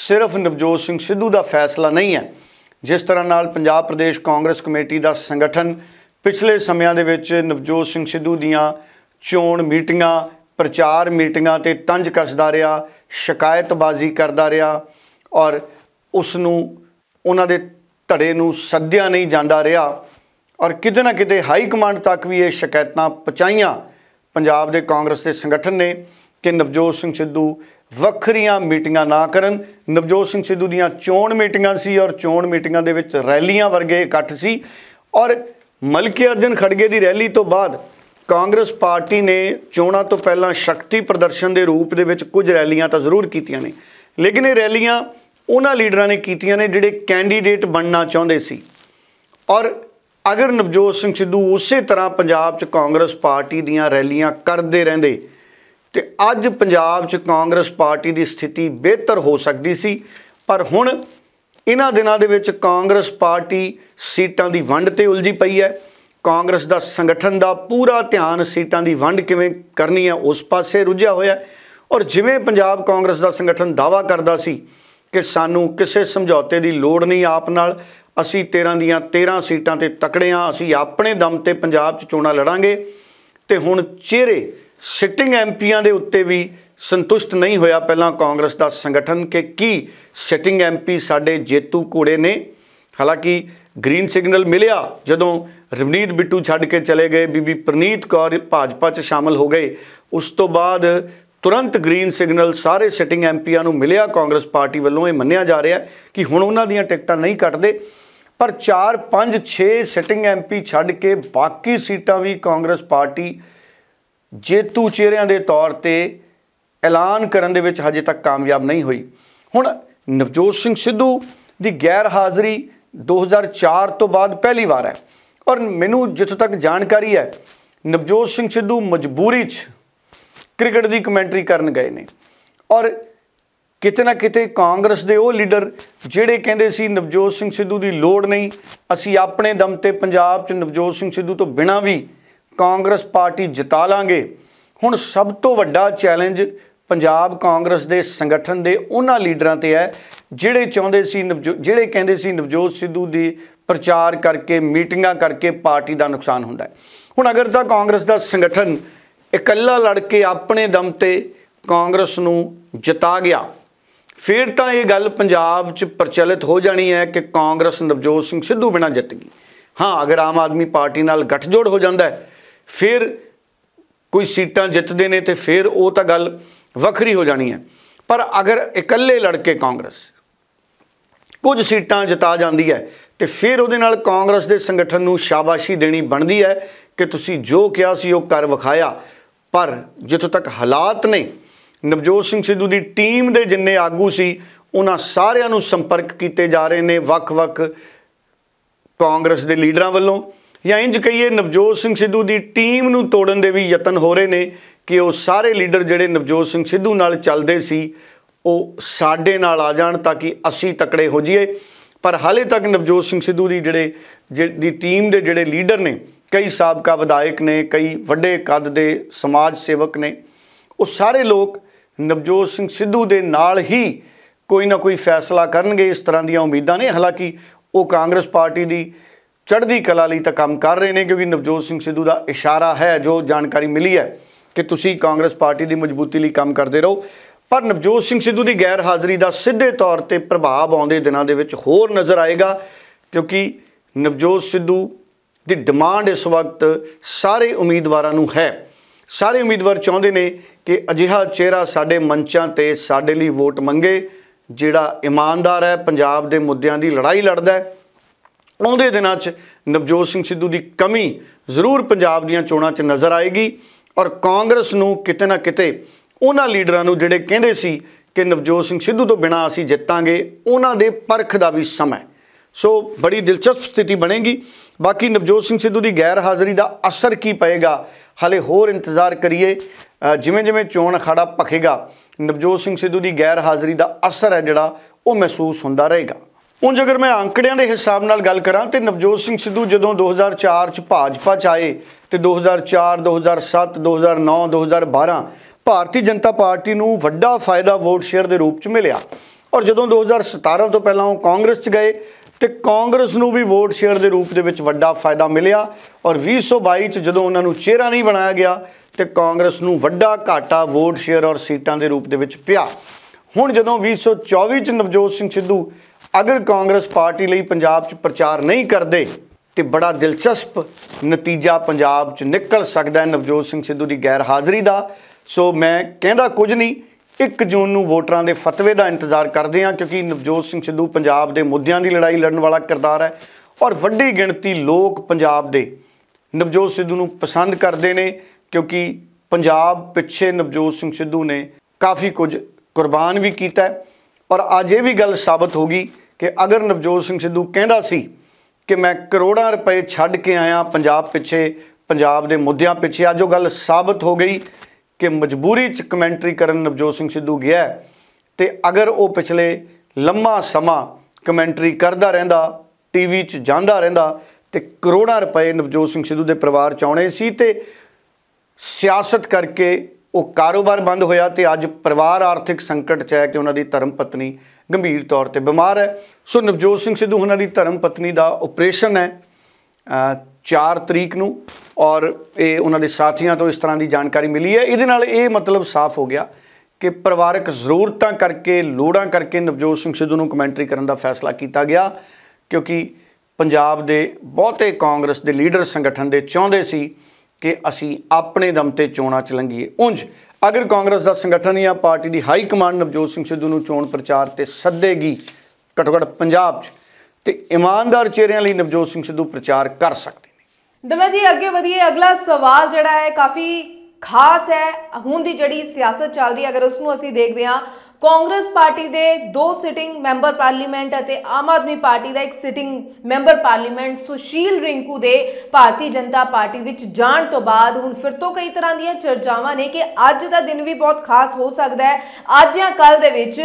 ਸਿਰਫ ਨਵਜੋਤ ਸਿੰਘ ਸਿੱਧੂ ਦਾ ਫੈਸਲਾ ਨਹੀਂ ਹੈ ਜਿਸ ਤਰ੍ਹਾਂ ਨਾਲ ਪੰਜਾਬ ਪ੍ਰਦੇਸ਼ ਕਾਂਗਰਸ ਕਮੇਟੀ ਦਾ ਸੰਗਠਨ ਪਿਛਲੇ ਸਮਿਆਂ ਦੇ ਵਿੱਚ ਨਵਜੋਤ ਸਿੰਘ ਸਿੱਧੂ ਦੀਆਂ ਚੋਣ ਮੀਟਿੰਗਾਂ ਪ੍ਰਚਾਰ ਮੀਟਿੰਗਾਂ ਤੇ ਤੰਜ ਕੱਸਦਾ ਰਿਹਾ ਸ਼ਿਕਾਇਤਬਾਜ਼ੀ ਕਰਦਾ ਰਿਹਾ ਔਰ ਉਸ ਨੂੰ ਉਹਨਾਂ ਦੇ ਧੜੇ ਨੂੰ ਸੱਦਿਆ ਨਹੀਂ ਜਾਂਦਾ ਰਿਹਾ ਔਰ ਕਿਤੇ ਨਾ ਕਿਤੇ ਹਾਈ ਕਮਾਂਡ ਤੱਕ ਵੀ ਇਹ ਸ਼ਿਕਾਇਤਾਂ ਪਹੁੰਚਾਈਆਂ ਪੰਜਾਬ ਦੇ ਕਾਂਗਰਸ ਦੇ ਸੰਗਠਨ ਨੇ ਕਿ ਨਵਜੋਤ ਸਿੰਘ ਸਿੱਧੂ ਵੱਖਰੀਆਂ ਮੀਟਿੰਗਾਂ ਨਾ ਕਰਨ ਨਵਜੋਤ ਸਿੰਘ ਸਿੱਧੂ ਦੀਆਂ ਚੋਣ ਮੀਟਿੰਗਾਂ ਸੀ ਔਰ ਚੋਣ ਮੀਟਿੰਗਾਂ ਦੇ ਵਿੱਚ ਰੈਲੀਆਂ ਵਰਗੇ ਇਕੱਠ ਸੀ ਔਰ ਮਲਕੀ ਅਰਜਨ ਖੜਗੇ ਦੀ ਰੈਲੀ ਤੋਂ ਬਾਅਦ ਕਾਂਗਰਸ ਪਾਰਟੀ ਨੇ ਚੋਣਾਂ ਤੋਂ ਪਹਿਲਾਂ ਸ਼ਕਤੀ ਪ੍ਰਦਰਸ਼ਨ ਦੇ ਰੂਪ ਦੇ ਵਿੱਚ ਕੁਝ ਰੈਲੀਆਂ ਤਾਂ ਜ਼ਰੂਰ ਕੀਤੀਆਂ ਨੇ ਲੇਕਿਨ ਇਹ ਰੈਲੀਆਂ ਉਹਨਾਂ ਲੀਡਰਾਂ ਨੇ ਕੀਤੀਆਂ ਨੇ ਜਿਹੜੇ ਕੈਂਡੀਡੇਟ ਬਣਨਾ ਚਾਹੁੰਦੇ ਸੀ ਔਰ ਅਗਰ ਨਵਜੋਤ ਸਿੰਘ ਸਿੱਧੂ ਉਸੇ ਤਰ੍ਹਾਂ ਪੰਜਾਬ 'ਚ ਕਾਂਗਰਸ ਪਾਰਟੀ ਦੀਆਂ ਰੈਲੀਆਂ ਕਰਦੇ ਰਹਿੰਦੇ ਤੇ ਅੱਜ ਪੰਜਾਬ 'ਚ ਕਾਂਗਰਸ ਪਾਰਟੀ ਦੀ ਸਥਿਤੀ ਬਿਹਤਰ ਹੋ ਸਕਦੀ ਸੀ ਪਰ ਹੁਣ ਇਹਨਾਂ ਦਿਨਾਂ ਦੇ ਵਿੱਚ ਕਾਂਗਰਸ ਪਾਰਟੀ ਸੀਟਾਂ ਦੀ ਵੰਡ ਤੇ ਉਲਝੀ ਪਈ ਹੈ ਕਾਂਗਰਸ ਦਾ ਸੰਗਠਨ ਦਾ ਪੂਰਾ ਧਿਆਨ ਸੀਟਾਂ ਦੀ ਵੰਡ ਕਿਵੇਂ ਕਰਨੀ ਹੈ ਉਸ ਪਾਸੇ ਰੁੱਝਿਆ ਹੋਇਆ ਔਰ ਜਿਵੇਂ ਪੰਜਾਬ ਕਾਂਗਰਸ ਦਾ ਸੰਗਠਨ ਦਾਵਾ ਕਰਦਾ ਸੀ ਕਿ ਸਾਨੂੰ ਕਿਸੇ ਸਮਝੌਤੇ ਦੀ ਲੋੜ ਨਹੀਂ ਆਪ ਨਾਲ ਅਸੀਂ 13 ਦੀਆਂ 13 ਸੀਟਾਂ ਤੇ ਤਕੜੇ ਆ ਅਸੀਂ ਆਪਣੇ ਦਮ ਤੇ ਪੰਜਾਬ 'ਚ ਚੋਣਾਂ ਲੜਾਂਗੇ ਤੇ ਹੁਣ ਚਿਹਰੇ ਸਿਟਿੰਗ ਐਮਪੀਆਂ ਦੇ ਉੱਤੇ ਵੀ ਸੰਤੁਸ਼ਟ ਨਹੀਂ ਹੋਇਆ ਪਹਿਲਾਂ ਕਾਂਗਰਸ ਦਾ ਸੰਗਠਨ ਕਿ ਕੀ ਸਿਟਿੰਗ ਐਮਪੀ ਸਾਡੇ ਜੇਤੂ ਕੋੜੇ ਨੇ ਹਾਲਾਂਕਿ ਗ੍ਰੀਨ ਸਿਗਨਲ ਮਿਲਿਆ ਜਦੋਂ ਰਵਨੀਤ ਬਿੱਟੂ ਛੱਡ ਕੇ ਚਲੇ ਗਏ ਬੀਬੀ ਪ੍ਰਨੀਤ ਕੌਰ ਭਾਜਪਾ 'ਚ ਸ਼ਾਮਲ ਹੋ ਗਏ ਉਸ ਤੋਂ ਬਾਅਦ ਤੁਰੰਤ ਗ੍ਰੀਨ ਸਿਗਨਲ ਸਾਰੇ ਸਿਟਿੰਗ ਐਮਪੀਆਂ ਨੂੰ ਮਿਲਿਆ ਕਾਂਗਰਸ ਪਾਰਟੀ ਵੱਲੋਂ ਇਹ ਮੰਨਿਆ ਜਾ ਰਿਹਾ ਕਿ ਹੁਣ ਉਹਨਾਂ ਦੀਆਂ ਟਿਕਟਾਂ ਨਹੀਂ ਕੱਟਦੇ ਪਰ 4 5 6 ਸਿਟਿੰਗ ਐਮਪੀ ਛੱਡ ਕੇ ਬਾਕੀ ਸੀਟਾਂ ਵੀ ਕਾਂਗਰਸ ਪਾਰਟੀ ਜੇਤੂ ਚਿਹਰਿਆਂ ਦੇ ਤੌਰ ਤੇ ਐਲਾਨ ਕਰਨ ਦੇ ਵਿੱਚ ਹਜੇ ਤੱਕ ਕਾਮਯਾਬ ਨਹੀਂ ਹੋਈ ਹੁਣ ਨਵਜੋਤ ਸਿੰਘ ਸਿੱਧੂ ਦੀ ਗੈਰ ਹਾਜ਼ਰੀ 2004 ਤੋਂ ਬਾਅਦ ਪਹਿਲੀ ਵਾਰ ਹੈ ਔਰ ਮੈਨੂੰ ਜਿੱਥੋਂ ਤੱਕ ਜਾਣਕਾਰੀ ਹੈ ਨਵਜੋਤ ਸਿੰਘ ਸਿੱਧੂ ਮਜਬੂਰੀ 'ਚ ਕ੍ਰਿਕਟ ਦੀ ਕਮੈਂਟਰੀ ਕਰਨ ਗਏ ਨੇ ਔਰ ਕਿਤੇ ਨਾ ਕਿਤੇ ਕਾਂਗਰਸ ਦੇ ਉਹ ਲੀਡਰ ਜਿਹੜੇ ਕਹਿੰਦੇ ਸੀ ਨਵਜੋਤ ਸਿੰਘ ਸਿੱਧੂ ਦੀ ਲੋੜ ਨਹੀਂ ਅਸੀਂ ਆਪਣੇ ਦਮ ਤੇ ਪੰਜਾਬ 'ਚ ਨਵਜੋਤ ਸਿੰਘ ਸਿੱਧੂ ਤੋਂ ਬਿਨਾਂ ਵੀ ਕਾਂਗਰਸ ਪਾਰਟੀ ਜਿਤਾ ਲਾਂਗੇ ਹੁਣ ਸਭ ਤੋਂ ਵੱਡਾ ਚੈਲੰਜ ਪੰਜਾਬ ਕਾਂਗਰਸ ਦੇ ਸੰਗਠਨ ਦੇ ਉਹਨਾਂ ਲੀਡਰਾਂ ਤੇ ਹੈ ਜਿਹੜੇ ਚਾਹੁੰਦੇ ਸੀ ਜਿਹੜੇ ਕਹਿੰਦੇ ਸੀ ਨਵਜੋਤ ਸਿੱਧੂ ਦੀ ਪ੍ਰਚਾਰ ਕਰਕੇ ਮੀਟਿੰਗਾਂ ਕਰਕੇ ਪਾਰਟੀ ਦਾ ਨੁਕਸਾਨ ਹੁੰਦਾ ਹੈ ਹੁਣ ਅਗਰ ਤਾਂ ਕਾਂਗਰਸ ਦਾ ਸੰਗਠਨ ਇਕੱਲਾ ਲੜ ਕੇ ਆਪਣੇ ਦਮ ਤੇ ਕਾਂਗਰਸ ਨੂੰ ਜਿਤਾ ਗਿਆ ਫਿਰ ਤਾਂ ਇਹ ਗੱਲ ਪੰਜਾਬ 'ਚ ਪ੍ਰਚਲਿਤ ਹੋ ਜਾਣੀ ਹੈ ਕਿ ਕਾਂਗਰਸ ਨਵਜੋਤ ਸਿੰਘ ਸਿੱਧੂ ਬਿਨਾਂ ਜਿੱਤ ਗਈ ਹਾਂ ਅਗਰ ਆਮ ਆਦਮੀ ਪਾਰਟੀ ਨਾਲ ਗੱਠਜੋੜ ਹੋ ਜਾਂਦਾ ਫਿਰ ਕੋਈ ਸੀਟਾਂ ਜਿੱਤਦੇ ਨੇ ਤੇ ਫਿਰ ਉਹ ਤਾਂ ਗੱਲ ਵੱਖਰੀ ਹੋ ਜਾਣੀ ਹੈ ਪਰ ਅਗਰ ਇਕੱਲੇ ਲੜ ਕੇ ਕਾਂਗਰਸ ਕੁਝ ਸੀਟਾਂ ਜਿਤਾ ਜਾਂਦੀ ਹੈ ਤੇ ਫਿਰ ਉਹਦੇ ਨਾਲ ਕਾਂਗਰਸ ਦੇ ਸੰਗਠਨ ਨੂੰ ਸ਼ਾਬਾਸ਼ੀ ਦੇਣੀ ਬਣਦੀ ਹੈ ਕਿ ਤੁਸੀਂ ਜੋ ਕਿਹਾ ਸੀ ਉਹ ਕਰ ਵਿਖਾਇਆ ਪਰ ਜਿੱਥੋਂ ਤੱਕ ਹਾਲਾਤ ਨੇ ਨਵਜੋਤ ਸਿੰਘ ਸਿੱਧੂ ਦੀ ਟੀਮ ਦੇ ਜਿੰਨੇ ਆਗੂ ਸੀ ਉਹਨਾਂ ਸਾਰਿਆਂ ਨੂੰ ਸੰਪਰਕ ਕੀਤੇ ਜਾ ਰਹੇ ਨੇ ਵੱਖ-ਵੱਖ ਕਾਂਗਰਸ ਦੇ ਲੀਡਰਾਂ ਵੱਲੋਂ ਜਾਂ ਇੰਜ ਕਹੀਏ ਨਵਜੋਤ ਸਿੰਘ ਸਿੱਧੂ ਦੀ ਟੀਮ ਨੂੰ ਤੋੜਨ ਦੇ ਵੀ ਯਤਨ ਹੋ ਰਹੇ ਨੇ ਕਿ ਉਹ ਸਾਰੇ ਲੀਡਰ ਜਿਹੜੇ ਨਵਜੋਤ ਸਿੰਘ ਸਿੱਧੂ ਨਾਲ ਚੱਲਦੇ ਸੀ ਉਹ ਸਾਡੇ ਨਾਲ ਆ ਜਾਣ ਤਾਂ ਕਿ ਅਸੀਂ ਤਕੜੇ ਹੋ ਜਾਈਏ ਪਰ ਹਾਲੇ ਤੱਕ ਨਵਜੋਤ ਸਿੰਘ ਸਿੱਧੂ ਦੀ ਜਿਹੜੇ ਦੀ ਟੀਮ ਦੇ ਜਿਹੜੇ ਲੀਡਰ ਨੇ ਕਈ ਸਾਬਕਾ ਵਿਧਾਇਕ ਨੇ ਕਈ ਵੱਡੇ ਕੱਦ ਦੇ ਸਮਾਜ ਸੇਵਕ ਨੇ ਉਹ ਸਾਰੇ ਲੋਕ ਨਵਜੋਤ ਸਿੰਘ ਸਿੱਧੂ ਦੇ ਨਾਲ ਹੀ ਕੋਈ ਨਾ ਕੋਈ ਫੈਸਲਾ ਕਰਨਗੇ ਇਸ ਤਰ੍ਹਾਂ ਦੀਆਂ ਉਮੀਦਾਂ ਨੇ ਹਾਲਾਂਕਿ ਉਹ ਕਾਂਗਰਸ ਪਾਰਟੀ ਦੀ ਚੜ੍ਹਦੀ ਕਲਾ ਲਈ ਤਾਂ ਕੰਮ ਕਰ ਰਹੇ ਨੇ ਕਿਉਂਕਿ ਨਵਜੋਤ ਸਿੰਘ ਸਿੱਧੂ ਦਾ ਇਸ਼ਾਰਾ ਹੈ ਜੋ ਜਾਣਕਾਰੀ ਮਿਲੀ ਹੈ ਕਿ ਤੁਸੀਂ ਕਾਂਗਰਸ ਪਾਰਟੀ ਦੀ ਮਜ਼ਬੂਤੀ ਲਈ ਕੰਮ ਕਰਦੇ ਰਹੋ ਪਰ ਨਵਜੋਤ ਸਿੰਘ ਸਿੱਧੂ ਦੀ ਗੈਰ ਹਾਜ਼ਰੀ ਦਾ ਸਿੱਧੇ ਤੌਰ ਤੇ ਪ੍ਰਭਾਵ ਆਉਂਦੇ ਦਿਨਾਂ ਦੇ ਵਿੱਚ ਹੋਰ ਨਜ਼ਰ ਆਏਗਾ ਕਿਉਂਕਿ ਨਵਜੋਤ ਸਿੱਧੂ ਦੀ ਡਿਮਾਂਡ ਇਸ ਵਕਤ ਸਾਰੇ ਉਮੀਦਵਾਰਾਂ ਨੂੰ ਹੈ ਸਾਰੇ ਉਮੀਦਵਾਰ ਚਾਹੁੰਦੇ ਨੇ ਕਿ ਅਜਿਹਾ ਚਿਹਰਾ ਸਾਡੇ ਮੰਚਾਂ ਤੇ ਸਾਡੇ ਲਈ ਵੋਟ ਮੰਗੇ ਜਿਹੜਾ ਇਮਾਨਦਾਰ ਹੈ ਪੰਜਾਬ ਦੇ ਮੁੱਦਿਆਂ ਦੀ ਲੜਾਈ ਲੜਦਾ ਹੈ ਆਉਂਦੇ ਦਿਨਾਂ 'ਚ ਨਵਜੋਤ ਸਿੰਘ ਸਿੱਧੂ ਦੀ ਕਮੀ ਜ਼ਰੂਰ ਪੰਜਾਬ ਦੀਆਂ ਚੋਣਾਂ 'ਚ ਨਜ਼ਰ ਆਏਗੀ ਔਰ ਕਾਂਗਰਸ ਨੂੰ ਕਿਤੇ ਨਾ ਕਿਤੇ ਉਹਨਾਂ ਲੀਡਰਾਂ ਨੂੰ ਜਿਹੜੇ ਕਹਿੰਦੇ ਸੀ ਕਿ ਨਵਜੋਤ ਸਿੰਘ ਸਿੱਧੂ ਤੋਂ ਬਿਨਾ ਅਸੀਂ ਜਿੱਤਾਂਗੇ ਉਹਨਾਂ ਦੇ ਪਰਖ ਦਾ ਵੀ ਸਮਾਂ ਸੋ ਬੜੀ ਦਿਲਚਸਪ ਸਥਿਤੀ ਬਣੇਗੀ ਬਾਕੀ ਨਵਜੋਤ ਸਿੰਘ ਸਿੱਧੂ ਦੀ ਗੈਰ ਹਾਜ਼ਰੀ ਦਾ ਅਸਰ ਕੀ ਪਏਗਾ ਹਲੇ ਹੋਰ ਇੰਤਜ਼ਾਰ ਕਰੀਏ ਜਿਵੇਂ ਜਿਵੇਂ ਚੋਣ ਅਖਾੜਾ ਭਖੇਗਾ ਨਵਜੋਤ ਸਿੰਘ ਸਿੱਧੂ ਦੀ ਗੈਰ ਹਾਜ਼ਰੀ ਦਾ ਅਸਰ ਹੈ ਜਿਹੜਾ ਉਹ ਮਹਿਸੂਸ ਹੁੰਦਾ ਰਹੇਗਾ ਉਹ ਜੇਕਰ ਮੈਂ ਅੰਕੜਿਆਂ ਦੇ ਹਿਸਾਬ ਨਾਲ ਗੱਲ ਕਰਾਂ ਤੇ ਨਵਜੋਤ ਸਿੰਘ ਸਿੱਧੂ ਜਦੋਂ 2004 ਚ ਭਾਜਪਾ ਚ ਆਏ ਤੇ 2004 2007 2009 2012 ਭਾਰਤੀ ਜਨਤਾ ਪਾਰਟੀ ਨੂੰ ਵੱਡਾ ਫਾਇਦਾ ਵੋਟ ਸ਼ੇਅਰ ਦੇ ਰੂਪ ਚ ਮਿਲਿਆ ਔਰ ਜਦੋਂ 2017 ਤੋਂ ਪਹਿਲਾਂ ਉਹ ਕਾਂਗਰਸ ਚ ਗਏ ਤੇ ਕਾਂਗਰਸ ਨੂੰ ਵੀ ਵੋਟ ਸ਼ੇਅਰ ਦੇ ਰੂਪ ਦੇ ਵਿੱਚ ਵੱਡਾ ਫਾਇਦਾ ਮਿਲਿਆ ਔਰ 2022 ਚ ਜਦੋਂ ਉਹਨਾਂ ਨੂੰ ਚਿਹਰਾ ਨਹੀਂ ਬਣਾਇਆ ਗਿਆ ਤੇ ਕਾਂਗਰਸ ਨੂੰ ਵੱਡਾ ਘਾਟਾ ਵੋਟ ਸ਼ੇਅਰ ਔਰ ਸੀਟਾਂ ਦੇ ਰੂਪ ਦੇ ਵਿੱਚ ਪਿਆ ਹੁਣ ਜਦੋਂ 2024 ਚ ਨਵਜੋਤ ਸਿੰਘ ਸਿੱਧੂ ਅਗਰ ਕਾਂਗਰਸ ਪਾਰਟੀ ਲਈ ਪੰਜਾਬ 'ਚ ਪ੍ਰਚਾਰ ਨਹੀਂ ਕਰਦੇ ਤੇ ਬੜਾ ਦਿਲਚਸਪ ਨਤੀਜਾ ਪੰਜਾਬ 'ਚ ਨਿਕਲ ਸਕਦਾ ਹੈ ਨਵਜੋਤ ਸਿੰਘ ਸਿੱਧੂ ਦੀ ਗੈਰ ਹਾਜ਼ਰੀ ਦਾ ਸੋ ਮੈਂ ਕਹਿੰਦਾ ਕੁਝ ਨਹੀਂ 1 ਜੂਨ ਨੂੰ ਵੋਟਰਾਂ ਦੇ ਫਤਵੇ ਦਾ ਇੰਤਜ਼ਾਰ ਕਰਦੇ ਹਾਂ ਕਿਉਂਕਿ ਨਵਜੋਤ ਸਿੰਘ ਸਿੱਧੂ ਪੰਜਾਬ ਦੇ ਮੁੱਦਿਆਂ ਦੀ ਲੜਾਈ ਲੜਨ ਵਾਲਾ ਕਿਰਦਾਰ ਹੈ ਔਰ ਵੱਡੀ ਗਿਣਤੀ ਲੋਕ ਪੰਜਾਬ ਦੇ ਨਵਜੋਤ ਸਿੱਧੂ ਨੂੰ ਪਸੰਦ ਕਰਦੇ ਨੇ ਕਿਉਂਕਿ ਪੰਜਾਬ ਪਿੱਛੇ ਨਵਜੋਤ ਸਿੰਘ ਸਿੱਧੂ ਨੇ ਕਾਫੀ ਕੁਝ ਕੁਰਬਾਨ ਵੀ ਕੀਤਾ ਔਰ ਅੱਜ ਇਹ ਵੀ ਗੱਲ ਸਾਬਤ ਹੋ ਗਈ ਕਿ ਅਗਰ ਨਵਜੋਤ ਸਿੰਘ ਸਿੱਧੂ ਕਹਿੰਦਾ ਸੀ ਕਿ ਮੈਂ ਕਰੋੜਾਂ ਰੁਪਏ ਛੱਡ ਕੇ ਆਇਆ ਪੰਜਾਬ ਪਿੱਛੇ ਪੰਜਾਬ ਦੇ ਮੁੱਦਿਆਂ ਪਿੱਛੇ ਅੱਜ ਉਹ ਗੱਲ ਸਾਬਤ ਹੋ ਗਈ ਕਿ ਮਜਬੂਰੀ 'ਚ ਕਮੈਂਟਰੀ ਕਰਨ ਨਵਜੋਤ ਸਿੰਘ ਸਿੱਧੂ ਗਿਆ ਤੇ ਅਗਰ ਉਹ ਪਿਛਲੇ ਲੰਮਾ ਸਮਾਂ ਕਮੈਂਟਰੀ ਕਰਦਾ ਰਹਿੰਦਾ ਟੀਵੀ 'ਚ ਜਾਂਦਾ ਰਹਿੰਦਾ ਤੇ ਕਰੋੜਾਂ ਰੁਪਏ ਨਵਜੋਤ ਸਿੰਘ ਸਿੱਧੂ ਦੇ ਪਰਿਵਾਰ ਚ ਆਉਣੇ ਸੀ ਤੇ ਸਿਆਸਤ ਕਰਕੇ ਉਹ ਕਾਰੋਬਾਰ ਬੰਦ ਹੋਇਆ ਤੇ ਅੱਜ ਪਰਿਵਾਰ ਆਰਥਿਕ ਸੰਕਟ 'ਚ ਹੈ ਕਿ ਉਹਨਾਂ ਦੀ ਧਰਮ ਪਤਨੀ ਗੰਭੀਰ ਤੌਰ ਤੇ ਬਿਮਾਰ ਹੈ ਸੋ ਨਵਜੋਤ ਸਿੰਘ ਸਿੱਧੂ ਉਹਨਾਂ ਦੀ ਧਰਮ ਪਤਨੀ ਦਾ ਆਪਰੇਸ਼ਨ ਹੈ 4 ਤਰੀਕ ਨੂੰ ਔਰ ਇਹ ਉਹਨਾਂ ਦੇ ਸਾਥੀਆਂ ਤੋਂ ਇਸ ਤਰ੍ਹਾਂ ਦੀ ਜਾਣਕਾਰੀ ਮਿਲੀ ਹੈ ਇਹਦੇ ਨਾਲ ਇਹ ਮਤਲਬ ਸਾਫ਼ ਹੋ ਗਿਆ ਕਿ ਪਰਿਵਾਰਕ ਜ਼ਰੂਰਤਾਂ ਕਰਕੇ ਲੋੜਾਂ ਕਰਕੇ ਨਵਜੋਤ ਸਿੰਘ ਸਿੱਧੂ ਨੂੰ ਕਮੈਂਟਰੀ ਕਰਨ ਦਾ ਫੈਸਲਾ ਕੀਤਾ ਗਿਆ ਕਿਉਂਕਿ ਪੰਜਾਬ ਦੇ ਬਹੁਤੇ ਕਾਂਗਰਸ ਦੇ ਲੀਡਰ ਸੰਗਠਨ ਦੇ ਚਾਹੁੰਦੇ ਸੀ ਕਿ ਅਸੀਂ ਆਪਣੇ ਦਮ ਤੇ ਚੋਣਾਂ ਚ ਲੰਗੀਏ ਉਂਝ ਅਗਰ ਕਾਂਗਰਸ ਦਾ ਸੰਗਠਨ ਜਾਂ ਪਾਰਟੀ ਦੀ ਹਾਈ ਕਮਾਂਡ ਨਵਜੋਤ ਸਿੰਘ ਸਿੱਧੂ ਨੂੰ ਚੋਣ ਪ੍ਰਚਾਰ ਤੇ ਸੱਦੇਗੀ ਘੱਟੋ ਪੰਜਾਬ 'ਚ ਤੇ ਇਮਾਨਦਾਰ ਚਿਹਰਿਆਂ ਲਈ ਨਵਜੋਤ ਸਿੰਘ ਸਿੱਧੂ ਪ੍ਰਚਾਰ ਕਰ ਸਕਦੇ ਨੇ ਦੱਲਾ ਜੀ ਅੱਗੇ ਵਧੀਏ ਅਗਲਾ ਸਵਾਲ ਜਿਹੜਾ ਹੈ ਕਾਫੀ ਖਾਸ ਹੈ ਹੁਣ ਦੀ ਜਿਹੜੀ ਸਿਆਸਤ ਚੱਲ ਰਹੀ ਹੈ ਅਗਰ ਉਸ ਨੂੰ ਅਸੀਂ ਦੇਖਦੇ ਹਾਂ ਕਾਂਗਰਸ ਪਾਰਟੀ ਦੇ ਦੋ ਸਿਟਿੰਗ ਮੈਂਬਰ ਪਾਰਲੀਮੈਂਟ ਅਤੇ ਆਮ ਆਦਮੀ ਪਾਰਟੀ ਦਾ ਇੱਕ sitting member parliament Sushil Rinku ਦੇ ਭਾਰਤੀ ਜਨਤਾ ਪਾਰਟੀ ਵਿੱਚ ਜਾਣ ਤੋਂ ਬਾਅਦ ਹੁਣ ਫਿਰ ਤੋਂ ਕਈ ਤਰ੍ਹਾਂ ਦੀਆਂ ਚਰਚਾਵਾਂ ਨੇ ਕਿ ਅੱਜ ਦਾ ਦਿਨ ਵੀ ਬਹੁਤ ਖਾਸ ਹੋ ਸਕਦਾ ਹੈ ਅੱਜ ਜਾਂ ਕੱਲ ਦੇ ਵਿੱਚ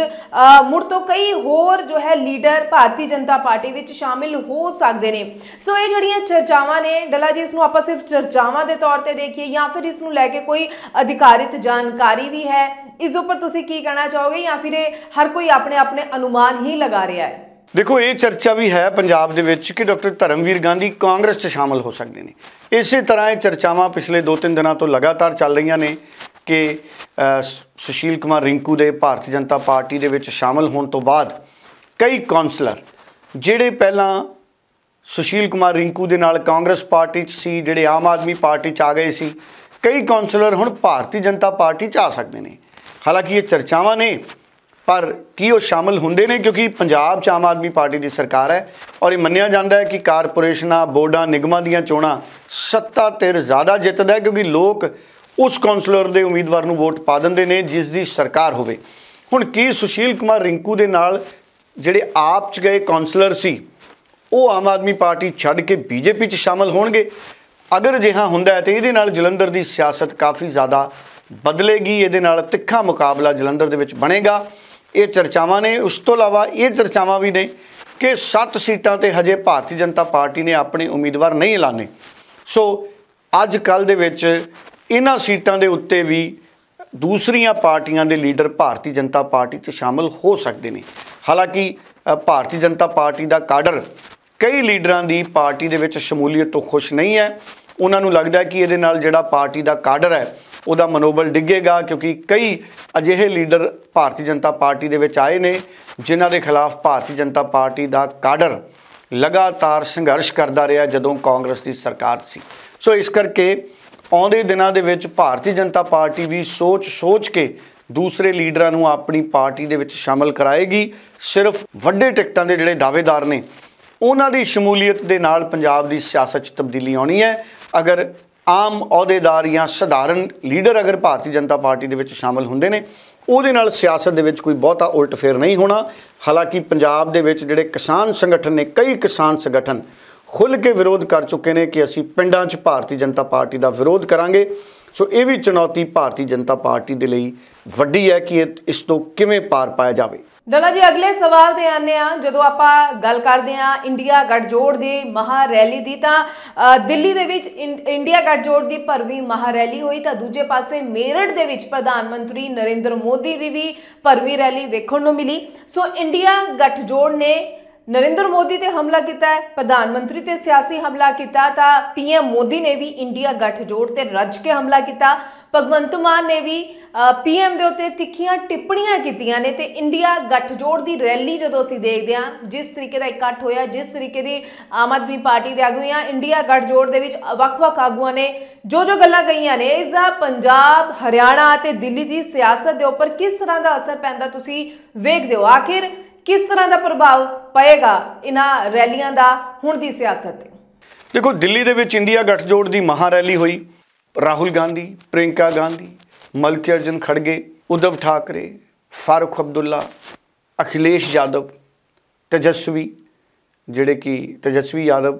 ਮੁੜ ਤੋਂ ਕਈ ਹੋਰ ਜੋ ਹੈ ਲੀਡਰ ਭਾਰਤੀ ਜਨਤਾ ਪਾਰਟੀ ਵਿੱਚ ਸ਼ਾਮਿਲ ਹੋ ਸਕਦੇ ਨੇ ਸੋ ਇਹ ਜਿਹੜੀਆਂ ਚਰਚਾਵਾਂ ਨੇ ਡੱਲਾ ਜੀ ਇਸ ਨੂੰ ਆਪਾਂ ਸਿਰਫ ਚਰਚਾਵਾਂ ਦੇ ਤੌਰ ਤੇ ਦੇਖੀਏ ਜਾਂ ਫਿਰ ਇਸ ਨੂੰ ਲੈ ਕੇ ਕੋਈ ਅਧਿਕਾਰਿਤ ਜਾਣਕਾਰੀ ਵੀ ਹੈ ਇਸ ਉੱਪਰ ਤੁਸੀਂ ਕੀ ਕਹਿਣਾ ਚਾਹੋਗੇ ਜਾਂ ਫਿਰ ਇਹ ਹਰ ਕੋਈ ਆਪਣੇ ਆਪਣੇ ਅਨੁਮਾਨ ਹੀ ਲਗਾ ਰਿਹਾ ਹੈ ਦੇਖੋ ਇਹ ਚਰਚਾ ਵੀ ਹੈ ਪੰਜਾਬ ਦੇ ਵਿੱਚ ਕਿ ਡਾਕਟਰ ਧਰਮਵੀਰ ਗਾਂਧੀ ਕਾਂਗਰਸ 'ਚ ਸ਼ਾਮਲ ਹੋ ਸਕਦੇ ਨੇ ਇਸੇ ਤਰ੍ਹਾਂ ਇਹ ਚਰਚਾਵਾਂ ਪਿਛਲੇ 2-3 ਦਿਨਾਂ ਤੋਂ ਲਗਾਤਾਰ ਚੱਲ ਰਹੀਆਂ ਨੇ ਕਿ ਸੁਸ਼ੀਲ ਕੁਮਾਰ ਰਿੰਕੂ ਦੇ ਭਾਰਤੀ ਜਨਤਾ ਪਾਰਟੀ ਦੇ ਵਿੱਚ ਸ਼ਾਮਲ ਹੋਣ ਤੋਂ ਬਾਅਦ ਕਈ ਕਾਉਂਸਲਰ ਜਿਹੜੇ ਪਹਿਲਾਂ ਸੁਸ਼ੀਲ ਕੁਮਾਰ ਰਿੰਕੂ ਦੇ ਨਾਲ ਕਾਂਗਰਸ ਪਾਰਟੀ 'ਚ ਸੀ ਜਿਹੜੇ ਆਮ ਆਦਮੀ ਪਾਰਟੀ 'ਚ ਆ ਗਏ ਸੀ ਕਈ ਕਾਉਂਸਲਰ ਹੁਣ ਭਾਰਤੀ ਜਨਤਾ ਪਾਰਟੀ 'ਚ ਆ ਸਕਦੇ ਨੇ ਹਾਲਾਂਕਿ ਇਹ ਚਰਚਾਵਾਂ ਨੇ ਪਰ ਕੀ ਉਹ ਸ਼ਾਮਲ ਹੁੰਦੇ ਨੇ ਕਿਉਂਕਿ ਪੰਜਾਬ 'ਚ ਆਮ ਆਦਮੀ ਪਾਰਟੀ ਦੀ ਸਰਕਾਰ ਹੈ ਔਰ ਇਹ ਮੰਨਿਆ ਜਾਂਦਾ ਹੈ ਕਿ ਕਾਰਪੋਰੇਸ਼ਨਾਂ ਬੋਰਡਾਂ ਨਿਗਮਾਂ ਦੀਆਂ ਚੋਣਾਂ ਸੱਤਾ ਤੇਰ ਜ਼ਿਆਦਾ ਜਿੱਤਦਾ ਕਿਉਂਕਿ ਲੋਕ ਉਸ ਕਾਉਂਸਲਰ ਦੇ ਉਮੀਦਵਾਰ ਨੂੰ ਵੋਟ ਪਾ ਦਿੰਦੇ ਨੇ ਜਿਸ ਦੀ ਸਰਕਾਰ ਹੋਵੇ ਹੁਣ ਕੀ ਸੁਸ਼ੀਲ ਕੁਮਾਰ ਰਿੰਕੂ ਦੇ ਨਾਲ ਜਿਹੜੇ ਆਪ 'ਚ ਗਏ ਕਾਉਂਸਲਰ ਸੀ ਉਹ ਆਮ ਆਦਮੀ ਪਾਰਟੀ ਛੱਡ ਕੇ ਬੀਜੇਪੀ 'ਚ ਸ਼ਾਮਲ ਹੋਣਗੇ ਅਗਰ ਜਿਹਾ ਹੁੰਦਾ ਹੈ ਤੇ ਇਹਦੇ ਨਾਲ ਜਲੰਧਰ ਦੀ ਸਿਆਸਤ ਕਾਫੀ ਜ਼ਿਆਦਾ ਬਦਲੇਗੀ ਇਹਦੇ ਨਾਲ ਤਿੱਖਾ ਮੁਕਾਬਲਾ ਜਲੰਧਰ ਦੇ ਵਿੱਚ ਬਣੇਗਾ ਇਹ ਚਰਚਾਵਾਂ ਨੇ ਉਸ ਤੋਂ ਇਲਾਵਾ ਇਹ ਚਰਚਾਵਾਂ ਵੀ ਨੇ ਕਿ 7 ਸੀਟਾਂ ਤੇ ਹਜੇ ਭਾਰਤੀ ਜਨਤਾ ਪਾਰਟੀ ਨੇ ਆਪਣੇ ਉਮੀਦਵਾਰ ਨਹੀਂ ਐਲਾਨੇ ਸੋ ਅੱਜ ਕੱਲ ਦੇ ਵਿੱਚ ਇਹਨਾਂ ਸੀਟਾਂ ਦੇ ਉੱਤੇ ਵੀ ਦੂਸਰੀਆਂ ਪਾਰਟੀਆਂ ਦੇ ਲੀਡਰ ਭਾਰਤੀ ਜਨਤਾ ਪਾਰਟੀ 'ਚ ਸ਼ਾਮਲ ਹੋ ਸਕਦੇ ਨੇ ਹਾਲਾਂਕਿ ਭਾਰਤੀ ਜਨਤਾ ਪਾਰਟੀ ਦਾ ਕਾਡਰ ਕਈ ਲੀਡਰਾਂ ਦੀ ਪਾਰਟੀ ਦੇ ਵਿੱਚ ਸ਼ਮੂਲੀਅਤ ਤੋਂ ਖੁਸ਼ ਨਹੀਂ ਹੈ ਉਹਨਾਂ ਨੂੰ ਲੱਗਦਾ ਕਿ ਇਹਦੇ ਨਾਲ ਜਿਹੜਾ ਪਾਰਟੀ ਦਾ ਕਾਡਰ ਹੈ ਉਹਦਾ ਮਨੋਬਲ ਡਿੱਗੇਗਾ ਕਿਉਂਕਿ ਕਈ ਅਜਿਹੇ ਲੀਡਰ ਭਾਰਤੀ ਜਨਤਾ ਪਾਰਟੀ ਦੇ ਵਿੱਚ ਆਏ ਨੇ ਜਿਨ੍ਹਾਂ ਦੇ ਖਿਲਾਫ ਭਾਰਤੀ ਜਨਤਾ ਪਾਰਟੀ ਦਾ ਕਾਡਰ ਲਗਾਤਾਰ ਸੰਘਰਸ਼ ਕਰਦਾ ਰਿਹਾ ਜਦੋਂ ਕਾਂਗਰਸ ਦੀ ਸਰਕਾਰ ਸੀ ਸੋ ਇਸ ਕਰਕੇ ਆਉਂਦੇ ਦਿਨਾਂ ਦੇ ਵਿੱਚ ਭਾਰਤੀ ਜਨਤਾ ਪਾਰਟੀ ਵੀ ਸੋਚ-ਸੋਚ ਕੇ ਦੂਸਰੇ ਲੀਡਰਾਂ ਨੂੰ ਆਪਣੀ ਪਾਰਟੀ ਦੇ ਵਿੱਚ ਸ਼ਾਮਲ ਕਰਾਏਗੀ ਸਿਰਫ ਵੱਡੇ ਟਿਕਟਾਂ ਦੇ ਜਿਹੜੇ ਦਾਅਵੇਦਾਰ ਨੇ ਉਹਨਾਂ ਦੀ ਸ਼ਮੂਲੀਅਤ ਦੇ ਨਾਲ ਪੰਜਾਬ ਦੀ ਸਿਆਸਤ 'ਚ ਤਬਦੀਲੀ ਆਉਣੀ ਹੈ ਅਗਰ ਆਮ ਅਹੁਦੇਦਾਰ ਜਾਂ ਸਧਾਰਨ ਲੀਡਰ ਅਗਰ ਭਾਰਤੀ ਜਨਤਾ ਪਾਰਟੀ ਦੇ ਵਿੱਚ ਸ਼ਾਮਲ ਹੁੰਦੇ ਨੇ ਉਹਦੇ ਨਾਲ ਸਿਆਸਤ ਦੇ ਵਿੱਚ ਕੋਈ ਬਹੁਤਾ ਉਲਟ ਫੇਰ ਨਹੀਂ ਹੋਣਾ ਹਾਲਾਂਕਿ ਪੰਜਾਬ ਦੇ ਵਿੱਚ ਜਿਹੜੇ ਕਿਸਾਨ ਸੰਗਠਨ ਨੇ ਕਈ ਕਿਸਾਨ ਸੰਗਠਨ ਖੁੱਲ੍ਹ ਕੇ ਵਿਰੋਧ ਕਰ ਚੁੱਕੇ ਨੇ ਕਿ ਅਸੀਂ ਪਿੰਡਾਂ 'ਚ ਭਾਰਤੀ ਜਨਤਾ ਪਾਰਟੀ ਦਾ ਵਿਰੋਧ ਕਰਾਂਗੇ ਸੋ ਇਹ ਵੀ ਚੁਣੌਤੀ ਭਾਰਤੀ ਜਨਤਾ ਪਾਰਟੀ ਦੇ ਲਈ ਵੱਡੀ ਹੈ ਕਿ ਇਸ ਤੋਂ ਕਿਵੇਂ ਪਾਰ ਪਾਇਆ ਜਾਵੇ ਡਲਾ ਜੀ ਅਗਲੇ ਸਵਾਲ ਤੇ ਆਨੇ ਆ ਜਦੋਂ ਆਪਾਂ ਗੱਲ ਕਰਦੇ ਆ ਇੰਡੀਆ ਗੱਠਜੋੜ ਦੀ ਮਹਾ ਰੈਲੀ ਦੀ ਤਾਂ ਦਿੱਲੀ ਦੇ ਵਿੱਚ ਇੰਡੀਆ ਗੱਠਜੋੜ ਦੀ ਭਰਵੀਂ ਮਹਾ ਰੈਲੀ ਹੋਈ ਤਾਂ ਦੂਜੇ ਪਾਸੇ ਮੇਰਠ ਦੇ ਵਿੱਚ ਪ੍ਰਧਾਨ ਮੰਤਰੀ ਨਰਿੰਦਰ ਮੋਦੀ ਦੀ ਵੀ ਭਰਵੀਂ ਰੈਲੀ ਵੇਖਣ ਨੂੰ ਮਿਲੀ ਸੋ ਇੰਡੀਆ ਗੱਠਜੋੜ ਨੇ ਨਰਿੰਦਰ ਮੋਦੀ ਤੇ ਹਮਲਾ ਕੀਤਾ ਹੈ ਪ੍ਰਧਾਨ ਮੰਤਰੀ ਤੇ ਸਿਆਸੀ ਹਮਲਾ ਕੀਤਾ ਤਾਂ ਪੀਐਮ ਮੋਦੀ ਨੇ ਵੀ ਇੰਡੀਆ ਗੱਠਜੋੜ ਤੇ ਰੱਜ ਕੇ ਹਮਲਾ ਕੀਤਾ ਭਗਵੰਤ ਮਾਨ ਨੇ ਵੀ ਪੀਐਮ ਦੇ ਉੱਤੇ ਤਿੱਖੀਆਂ ਟਿੱਪਣੀਆਂ ਕੀਤੀਆਂ ਨੇ ਤੇ ਇੰਡੀਆ ਗੱਠਜੋੜ ਦੀ ਰੈਲੀ ਜਦੋਂ ਅਸੀਂ ਦੇਖਦੇ ਹਾਂ ਜਿਸ ਤਰੀਕੇ ਦਾ ਇਕੱਠ ਹੋਇਆ ਜਿਸ ਤਰੀਕੇ ਦੀ ਆਮ ਆਦਮੀ ਪਾਰਟੀ ਦੇ ਆਗੂਆਂ ਇੰਡੀਆ ਗੱਠਜੋੜ ਦੇ ਵਿੱਚ ਵੱਖ-ਵੱਖ ਆਗੂਆਂ ਨੇ ਜੋ ਜੋ ਗੱਲਾਂ ਕਹੀਆਂ ਨੇ ਇਸ ਦਾ ਪੰਜਾਬ ਹਰਿਆਣਾ ਤੇ ਦਿੱਲੀ ਦੀ ਸਿਆਸਤ ਦੇ ਉੱਪਰ ਕਿਸ ਤਰ੍ਹਾਂ ਦਾ ਅਸਰ ਪੈਂਦਾ ਤੁਸੀਂ ਵੇਖਦੇ ਹੋ ਆਖਿਰ ਕਿਸ ਤਰ੍ਹਾਂ ਦਾ ਪ੍ਰਭਾਵ ਪਏਗਾ ਇਹਨਾਂ ਰੈਲੀਆਂ ਦਾ ਹੁਣ ਦੀ ਸਿਆਸਤ ਤੇ ਦੇਖੋ ਦਿੱਲੀ ਦੇ ਵਿੱਚ ਇੰਡੀਆ ਗੱਠਜੋੜ ਦੀ ਮਹਾ ਰੈਲੀ ਹੋਈ ਰਾਹੁਲ ਗਾਂਧੀ ਪ੍ਰਿੰਕਾ ਗਾਂਧੀ ਮਲਕੀ ਅਰਜਨ ਖੜਗੇ ਉਦਵ ਠਾਕਰੇ ਫਾਰੂਕ ਅਬਦੁੱਲਾ ਅਖਿਲੇਸ਼ ਯਾਦਵ ਤੇਜਸਵੀ ਜਿਹੜੇ ਕਿ ਤੇਜਸਵੀ ਯਾਦਵ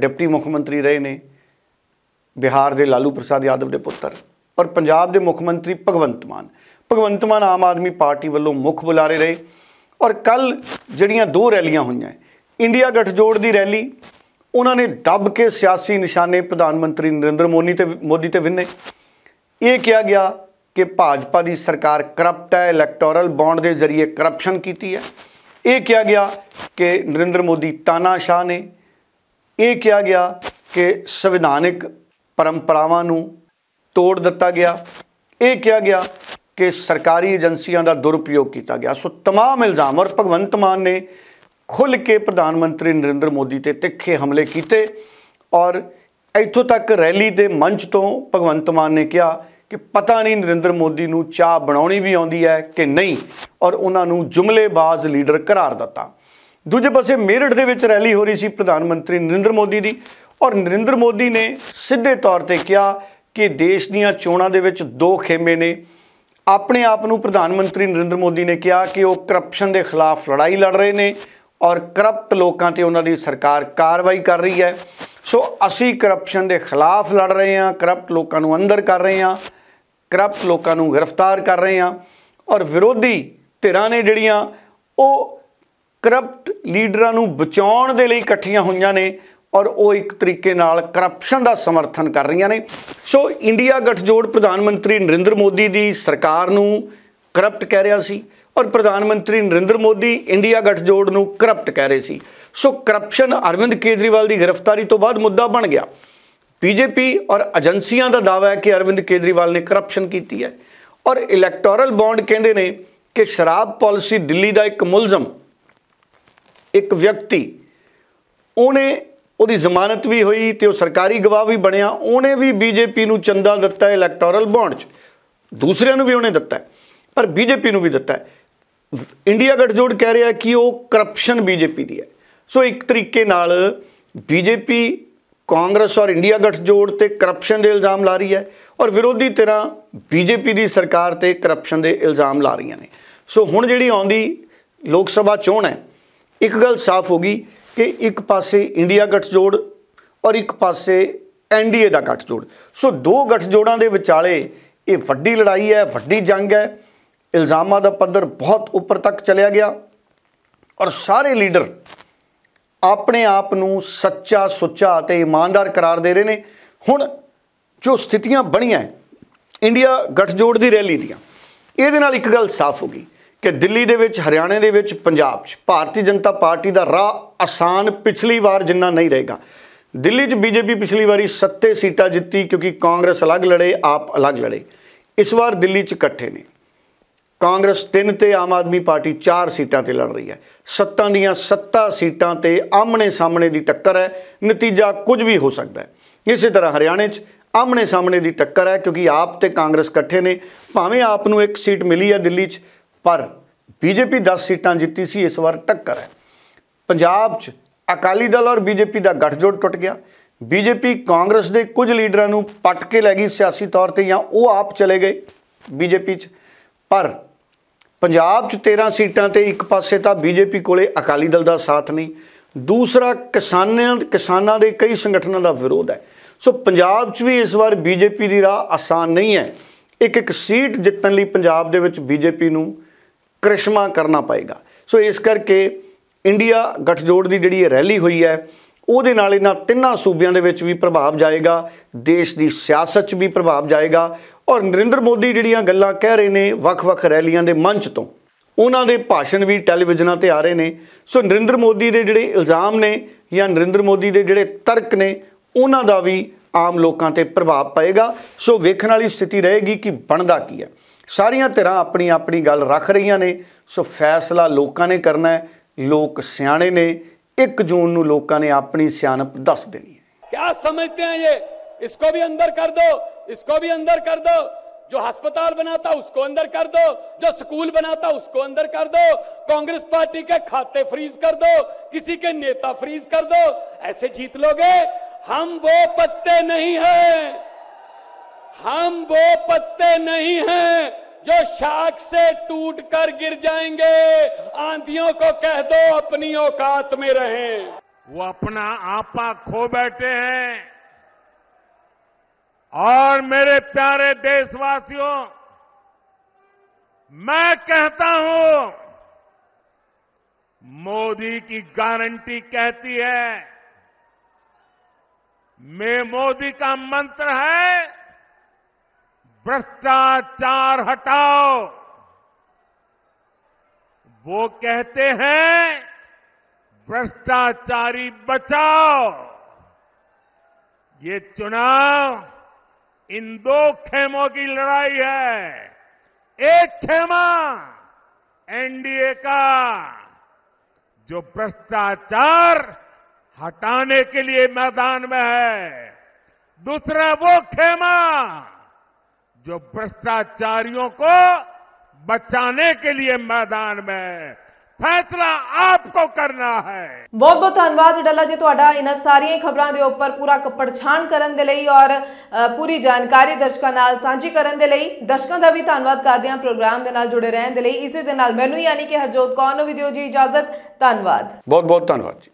ਡਿਪਟੀ ਮੁੱਖ ਮੰਤਰੀ ਰਹੇ ਨੇ ਬਿਹਾਰ ਦੇ ਲਾਲੂ ਪ੍ਰਸਾਦ ਯਾਦਵ ਦੇ ਪੁੱਤਰ ਔਰ ਪੰਜਾਬ ਦੇ ਮੁੱਖ ਮੰਤਰੀ ਭਗਵੰਤ ਮਾਨ ਭਗਵੰਤ ਮਾਨ ਆਮ ਆਦਮੀ ਪਾਰਟੀ ਵੱਲੋਂ ਮੁੱਖ ਬੁਲਾਰੇ ਰਹੇ ਔਰ ਕੱਲ ਜਿਹੜੀਆਂ ਦੋ ਰੈਲੀਆਂ ਹੋਈਆਂ ਇੰਡੀਆ ਗੱਠਜੋੜ ਦੀ ਰੈਲੀ ਉਹਨਾਂ ਨੇ ਦੱਬ ਕੇ ਸਿਆਸੀ ਨਿਸ਼ਾਨੇ ਪ੍ਰਧਾਨ ਮੰਤਰੀ ਨਰਿੰਦਰ ਮੋਦੀ ਤੇ ਮੋਦੀ ਤੇ ਵਿੰਨੇ ਇਹ ਕਿਹਾ ਗਿਆ ਕਿ ਭਾਜਪਾ ਦੀ ਸਰਕਾਰ ਕਰਪਟ ਹੈ ਇਲੈਕਟੋਰਲ ਬੌਂਡ ਦੇ ਜ਼ਰੀਏ ਕਰਪਸ਼ਨ ਕੀਤੀ ਹੈ ਇਹ ਕਿਹਾ ਗਿਆ ਕਿ ਨਰਿੰਦਰ ਮੋਦੀ ਤਾਨਾਸ਼ਾਹ ਨੇ ਇਹ ਕਿਹਾ ਗਿਆ ਕਿ ਸੰਵਿਧਾਨਿਕ ਪਰੰਪਰਾਵਾਂ ਨੂੰ ਤੋੜ ਦਿੱਤਾ ਗਿਆ ਇਹ ਕਿਹਾ ਗਿਆ ਕਿ ਸਰਕਾਰੀ ਏਜੰਸੀਆਂ ਦਾ ਦੁਰਉਪਯੋਗ ਕੀਤਾ ਗਿਆ ਸੋ तमाम ਇਲਜ਼ਾਮ ਔਰ ਭਗਵੰਤ ਮਾਨ ਨੇ ਖੁੱਲ ਕੇ ਪ੍ਰਧਾਨ ਮੰਤਰੀ ਨਰਿੰਦਰ ਮੋਦੀ ਤੇ ਤਿੱਖੇ ਹਮਲੇ ਕੀਤੇ ਔਰ ਇੱਥੋਂ ਤੱਕ ਰੈਲੀ ਦੇ ਮੰਚ ਤੋਂ ਭਗਵੰਤ ਮਾਨ ਨੇ ਕਿਹਾ ਕਿ ਪਤਾ ਨਹੀਂ ਨਰਿੰਦਰ ਮੋਦੀ ਨੂੰ ਚਾਹ ਬਣਾਉਣੀ ਵੀ ਆਉਂਦੀ ਹੈ ਕਿ ਨਹੀਂ ਔਰ ਉਹਨਾਂ ਨੂੰ ਜੁਮਲੇਬਾਜ਼ ਲੀਡਰ ਘਰਾਰ ਦਿੱਤਾ ਦੂਜੇ ਪਾਸੇ ਮੇਰਠ ਦੇ ਵਿੱਚ ਰੈਲੀ ਹੋ ਰਹੀ ਸੀ ਪ੍ਰਧਾਨ ਮੰਤਰੀ ਨਰਿੰਦਰ ਮੋਦੀ ਦੀ ਔਰ ਨਰਿੰਦਰ ਮੋਦੀ ਨੇ ਸਿੱਧੇ ਤੌਰ ਤੇ ਕਿਹਾ ਕਿ ਦੇਸ਼ ਦੀਆਂ ਚੋਣਾਂ ਦੇ ਵਿੱਚ ਦੋ ਖੇਮੇ ਨੇ ਆਪਣੇ ਆਪ ਨੂੰ ਪ੍ਰਧਾਨ ਮੰਤਰੀ ਨਰਿੰਦਰ ਮੋਦੀ ਨੇ ਕਿਹਾ ਕਿ ਉਹ ਕਰਪਸ਼ਨ ਦੇ ਖਿਲਾਫ ਲੜਾਈ ਲੜ ਰਹੇ ਨੇ ਔਰ ਕਰਪਟ ਲੋਕਾਂ ਤੇ ਉਹਨਾਂ ਦੀ ਸਰਕਾਰ ਕਾਰਵਾਈ ਕਰ ਰਹੀ ਹੈ ਸੋ ਅਸੀਂ ਕਰਪਸ਼ਨ ਦੇ ਖਿਲਾਫ ਲੜ ਰਹੇ ਹਾਂ ਕਰਪਟ ਲੋਕਾਂ ਨੂੰ ਅੰਦਰ ਕਰ ਰਹੇ ਹਾਂ ਕਰਪਟ ਲੋਕਾਂ ਨੂੰ ਗ੍ਰਿਫਤਾਰ ਕਰ ਰਹੇ ਹਾਂ ਔਰ ਵਿਰੋਧੀ ਧਿਰਾਂ ਨੇ ਜਿਹੜੀਆਂ ਉਹ ਕਰਪਟ ਲੀਡਰਾਂ ਨੂੰ ਬਚਾਉਣ ਦੇ ਲਈ ਇਕੱਠੀਆਂ ਹੋਈਆਂ ਨੇ ਔਰ ਉਹ ਇੱਕ ਤਰੀਕੇ ਨਾਲ ਕਰਪਸ਼ਨ ਦਾ ਸਮਰਥਨ ਕਰ ਰਹੀਆਂ ਨੇ ਸੋ ਇੰਡੀਆ ਗਠਜੋੜ ਪ੍ਰਧਾਨ ਮੰਤਰੀ ਨਰਿੰਦਰ ਮੋਦੀ ਦੀ ਸਰਕਾਰ ਨੂੰ ਕਰਪਟ ਕਹਿ ਰਿਹਾ ਸੀ ਔਰ ਪ੍ਰਧਾਨ ਮੰਤਰੀ ਨਰਿੰਦਰ ਮੋਦੀ ਇੰਡੀਆ ਗੱਠਜੋੜ ਨੂੰ ਕਰਪਟ ਕਹਿ ਰਹੇ ਸੀ ਸੋ ਕਰਪਸ਼ਨ ਅਰਵਿੰਦ ਕੇਜਰੀਵਾਲ ਦੀ ਗ੍ਰਿਫਤਾਰੀ ਤੋਂ ਬਾਅਦ ਮੁੱਦਾ ਬਣ ਗਿਆ ਬੀਜੇਪੀ ਔਰ ਏਜੰਸੀਆਂ ਦਾ ਦਾਵਾ ਹੈ ਕਿ ਅਰਵਿੰਦ ਕੇਜਰੀਵਾਲ ਨੇ ਕਰਪਸ਼ਨ ਕੀਤੀ ਹੈ ਔਰ ਇਲੈਕਟੋਰਲ ਬੌਂਡ ਕਹਿੰਦੇ ਨੇ ਕਿ ਸ਼ਰਾਬ ਪਾਲਿਸੀ ਦਿੱਲੀ ਦਾ ਇੱਕ ਮੁਲਜ਼ਮ ਇੱਕ ਵਿਅਕਤੀ ਉਹਨੇ ਉਹਦੀ ਜ਼ਮਾਨਤ ਵੀ ਹੋਈ ਤੇ ਉਹ ਸਰਕਾਰੀ ਗਵਾਹ ਵੀ ਬਣਿਆ ਉਹਨੇ ਵੀ ਬੀਜੇਪੀ ਨੂੰ ਚੰਦਾ ਦਿੱਤਾ ਇਲੈਕਟੋਰਲ ਬੌਂਡ 'ਚ ਦੂਸਰਿਆਂ ਨੂੰ ਵੀ ਉਹਨੇ ਦਿੱਤਾ ਪਰ ਬੀਜੇਪੀ ਨੂੰ ਵੀ ਦਿੱਤਾ ਹੈ ਇੰਡੀਆ ਗੱਠਜੋੜ ਕਹਿ ਰਿਹਾ ਕਿ ਉਹ ਕਰਪਸ਼ਨ ਬੀਜੇਪੀ ਦੀ ਹੈ ਸੋ ਇੱਕ ਤਰੀਕੇ ਨਾਲ ਬੀਜੇਪੀ ਕਾਂਗਰਸ ਔਰ ਇੰਡੀਆ ਗੱਠਜੋੜ ਤੇ ਕਰਪਸ਼ਨ ਦੇ ਇਲਜ਼ਾਮ ਲਾ ਰਹੀ ਹੈ ਔਰ ਵਿਰੋਧੀ ਤਰ੍ਹਾਂ ਬੀਜੇਪੀ ਦੀ ਸਰਕਾਰ ਤੇ ਕਰਪਸ਼ਨ ਦੇ ਇਲਜ਼ਾਮ ਲਾ ਰਹੀਆਂ ਨੇ ਸੋ ਹੁਣ ਜਿਹੜੀ ਆਉਂਦੀ ਲੋਕ ਸਭਾ ਚੋਣ ਹੈ ਇੱਕ ਗੱਲ ਸਾਫ਼ ਹੋ ਗਈ ਕਿ ਇੱਕ ਪਾਸੇ ਇੰਡੀਆ ਗੱਠਜੋੜ ਔਰ ਇੱਕ ਪਾਸੇ ਐਨਡੀਏ ਦਾ ਗੱਠਜੋੜ ਸੋ ਦੋ ਗੱਠਜੋੜਾਂ ਦੇ ਵਿਚਾਲੇ ਇਹ ਵੱਡੀ ਲੜਾਈ ਹੈ ਵੱਡੀ ਜੰਗ ਹੈ ਇਲਜ਼ਾਮਾਂ ਦਾ ਪੱਧਰ ਬਹੁਤ ਉੱਪਰ ਤੱਕ ਚਲਿਆ ਗਿਆ ਔਰ ਸਾਰੇ ਲੀਡਰ ਆਪਣੇ ਆਪ ਨੂੰ ਸੱਚਾ ਸੁੱਚਾ ਤੇ ਇਮਾਨਦਾਰ ਕਰਾਰ ਦੇ ਰਹੇ ਨੇ ਹੁਣ ਜੋ ਸਥਿਤੀਆਂ ਬਣੀਆਂ ਇੰਡੀਆ ਗੱਠਜੋੜ ਦੀ ਰੈਲੀ ਦੀਆਂ ਇਹਦੇ ਨਾਲ ਇੱਕ ਗੱਲ ਸਾਫ਼ ਹੋ ਗਈ ਕਿ ਦਿੱਲੀ ਦੇ ਵਿੱਚ ਹਰਿਆਣੇ ਦੇ ਵਿੱਚ ਪੰਜਾਬ 'ਚ ਭਾਰਤੀ ਜਨਤਾ ਪਾਰਟੀ ਦਾ ਰਾਹ ਆਸਾਨ ਪਿਛਲੀ ਵਾਰ ਜਿੰਨਾ ਨਹੀਂ ਰਹੇਗਾ ਦਿੱਲੀ 'ਚ ਬੀਜੇਪੀ ਪਿਛਲੀ ਵਾਰੀ 7 ਸੀਟਾਂ ਜਿੱਤੀ ਕਿਉਂਕਿ ਕਾਂਗਰਸ ਅਲੱਗ ਲੜੇ ਆਪ ਅਲੱਗ ਲੜੇ ਇਸ ਵਾਰ ਦਿੱਲੀ 'ਚ ਇਕੱਠੇ ਨੇ ਕਾਂਗਰਸ 3 ਤੇ ਆਮ ਆਦਮੀ ਪਾਰਟੀ 4 ਸੀਟਾਂ ਤੇ ਲੜ ਰਹੀ ਹੈ ਸੱਤਾਂ ਦੀਆਂ ਸੱਤਾ ਸੀਟਾਂ ਤੇ ਆਹਮਣੇ ਸਾਹਮਣੇ ਦੀ ਟੱਕਰ ਹੈ ਨਤੀਜਾ ਕੁਝ ਵੀ ਹੋ ਸਕਦਾ ਹੈ ਇਸੇ ਤਰ੍ਹਾਂ ਹਰਿਆਣੇ 'ਚ ਆਹਮਣੇ ਸਾਹਮਣੇ ਦੀ ਟੱਕਰ ਹੈ ਕਿਉਂਕਿ ਆਪ ਤੇ ਕਾਂਗਰਸ ਇਕੱਠੇ ਨੇ ਭਾਵੇਂ ਆਪ ਨੂੰ ਇੱਕ ਸੀਟ ਮਿਲੀ ਹੈ ਦਿੱਲੀ 'ਚ ਪਰ ਬੀਜੇਪੀ 10 ਸੀਟਾਂ ਜਿੱਤੀ ਸੀ ਇਸ ਵਾਰ ਟੱਕਰ ਹੈ ਪੰਜਾਬ 'ਚ ਅਕਾਲੀ ਦਲ ਔਰ ਬੀਜੇਪੀ ਦਾ ਗੱਠਜੋੜ ਟੁੱਟ ਗਿਆ ਬੀਜੇਪੀ ਕਾਂਗਰਸ ਦੇ ਕੁਝ ਲੀਡਰਾਂ ਨੂੰ ਪੱਟ ਕੇ ਲੈ ਗਈ ਸਿਆਸੀ ਤੌਰ ਤੇ ਜਾਂ ਉਹ ਆਪ ਚਲੇ ਗਏ ਬੀਜੇਪੀ 'ਚ ਪਰ ਪੰਜਾਬ 'ਚ 13 ਸੀਟਾਂ ਤੇ ਇੱਕ ਪਾਸੇ ਤਾਂ ਬੀਜੇਪੀ ਕੋਲੇ ਅਕਾਲੀ ਦਲ ਦਾ ਸਾਥ ਨਹੀਂ ਦੂਸਰਾ ਕਿਸਾਨਾਂ ਕਿਸਾਨਾਂ ਦੇ ਕਈ ਸੰਗਠਨਾਂ ਦਾ ਵਿਰੋਧ ਹੈ ਸੋ ਪੰਜਾਬ 'ਚ ਵੀ ਇਸ ਵਾਰ ਬੀਜੇਪੀ ਦੀ ਰਾਹ ਆਸਾਨ ਨਹੀਂ ਹੈ ਇੱਕ ਇੱਕ ਸੀਟ ਜਿੱਤਣ ਲਈ ਪੰਜਾਬ ਦੇ ਵਿੱਚ ਬੀਜੇਪੀ ਨੂੰ ਕ੍ਰਿਸ਼ਮਾ ਕਰਨਾ ਪਏਗਾ ਸੋ ਇਸ ਕਰਕੇ ਇੰਡੀਆ ਗਠਜੋੜ ਦੀ ਜਿਹੜੀ ਰੈਲੀ ਹੋਈ ਹੈ ਉਹਦੇ ਨਾਲ ਇਹਨਾਂ ਤਿੰਨਾਂ ਸੂਬਿਆਂ ਦੇ ਵਿੱਚ ਵੀ ਪ੍ਰਭਾਵ ਜਾਏਗਾ ਦੇਸ਼ ਦੀ ਸਿਆਸਤ 'ਚ ਵੀ ਪ੍ਰਭਾਵ ਜਾਏਗਾ ਔਰ ਨਰਿੰਦਰ ਮੋਦੀ ਜਿਹੜੀਆਂ ਗੱਲਾਂ ਕਹਿ ਰਹੇ ਨੇ ਵੱਖ-ਵੱਖ ਰੈਲੀਆਂ ਦੇ ਮੰਚ ਤੋਂ ਉਹਨਾਂ ਦੇ ਭਾਸ਼ਣ ਵੀ ਟੈਲੀਵਿਜ਼ਨਾਂ ਤੇ ਆ ਰਹੇ ਨੇ ਸੋ ਨਰਿੰਦਰ ਮੋਦੀ ਦੇ ਜਿਹੜੇ ਇਲਜ਼ਾਮ ਨੇ ਜਾਂ ਨਰਿੰਦਰ ਮੋਦੀ ਦੇ ਜਿਹੜੇ ਤਰਕ ਨੇ ਉਹਨਾਂ ਦਾ ਵੀ ਆਮ ਲੋਕਾਂ ਤੇ ਪ੍ਰਭਾਵ ਪਏਗਾ ਸੋ ਵੇਖਣ ਵਾਲੀ ਸਥਿਤੀ ਰਹੇਗੀ ਕਿ ਬਣਦਾ ਕੀ ਹੈ ਸਾਰੀਆਂ ਧਿਰਾਂ ਆਪਣੀ ਆਪਣੀ ਗੱਲ ਰੱਖ ਰਹੀਆਂ ਨੇ ਸੋ ਫੈਸਲਾ ਲੋਕਾਂ ਨੇ ਕਰਨਾ ਹੈ ਲੋਕ ਸਿਆਣੇ ਨੇ 1 ਜੂਨ ਨੂੰ ਲੋਕਾਂ ਨੇ ਆਪਣੀ ਸਿਆਣਪ ਦੱਸ ਦੇਣੀ ਹੈ ਕਿਆ ਸਮਝਤੇ ਹੈ ਇਹ ਇਸਕੋ ਵੀ ਅੰਦਰ ਕਰ ਦੋ इसको भी अंदर कर दो जो हस्पताल बनाता उसको अंदर कर दो जो स्कूल बनाता उसको अंदर कर दो कांग्रेस पार्टी के खाते फ्रीज कर दो किसी के नेता फ्रीज कर दो ऐसे जीत लोगे हम वो पत्ते नहीं हैं हम वो पत्ते नहीं हैं जो शाख से टूट कर गिर जाएंगे आंधियों को कह दो अपनी औकात में रहे वो अपना आपा खो बैठे हैं और मेरे प्यारे देशवासियों मैं कहता हूं मोदी की गारंटी कहती है मैं मोदी का मंत्र है भ्रष्टाचार हटाओ वो कहते हैं भ्रष्टाचारी बचाओ ये चुनाव इन दो खेमों की लड़ाई है एक खेमा एनडीए का जो भ्रष्टाचार हटाने के लिए मैदान में है दूसरा वो खेमा जो भ्रष्टाचारियों को बचाने के लिए मैदान में ਫੈਸਲਾ ਆਪਕੋ ਕਰਨਾ ਹੈ ਬਹੁਤ ਬਹੁਤ ਧੰਨਵਾਦ ਡੱਲਾ ਜੀ ਤੁਹਾਡਾ ਇਹਨਾਂ ਸਾਰੀਆਂ ਖਬਰਾਂ ਦੇ ਉੱਪਰ ਪੂਰਾ ਕੱਪੜ ਛਾਣ ਕਰਨ ਦੇ ਲਈ ਔਰ ਪੂਰੀ ਜਾਣਕਾਰੀ ਦਰਸ਼ਕਾਂ ਨਾਲ ਸਾਂਝੀ ਕਰਨ ਦੇ ਲਈ ਦਰਸ਼ਕਾਂ ਦਾ ਵੀ ਧੰਨਵਾਦ ਕਰਦੇ ਹਾਂ ਪ੍ਰੋਗਰਾਮ ਦੇ ਨਾਲ ਜੁੜੇ ਰਹਿਣ ਦੇ ਲਈ ਇਸੇ ਦੇ ਨਾਲ ਮੈਨੂੰ ਯਾਨੀ ਕਿ ਹਰਜੋਤ ਕੌਰ ਨੂੰ ਵੀ ਦਿਓ ਜੀ ਇਜਾਜ਼ਤ ਧੰਨਵਾਦ ਬਹੁਤ ਬਹੁਤ ਧੰਨਵਾਦ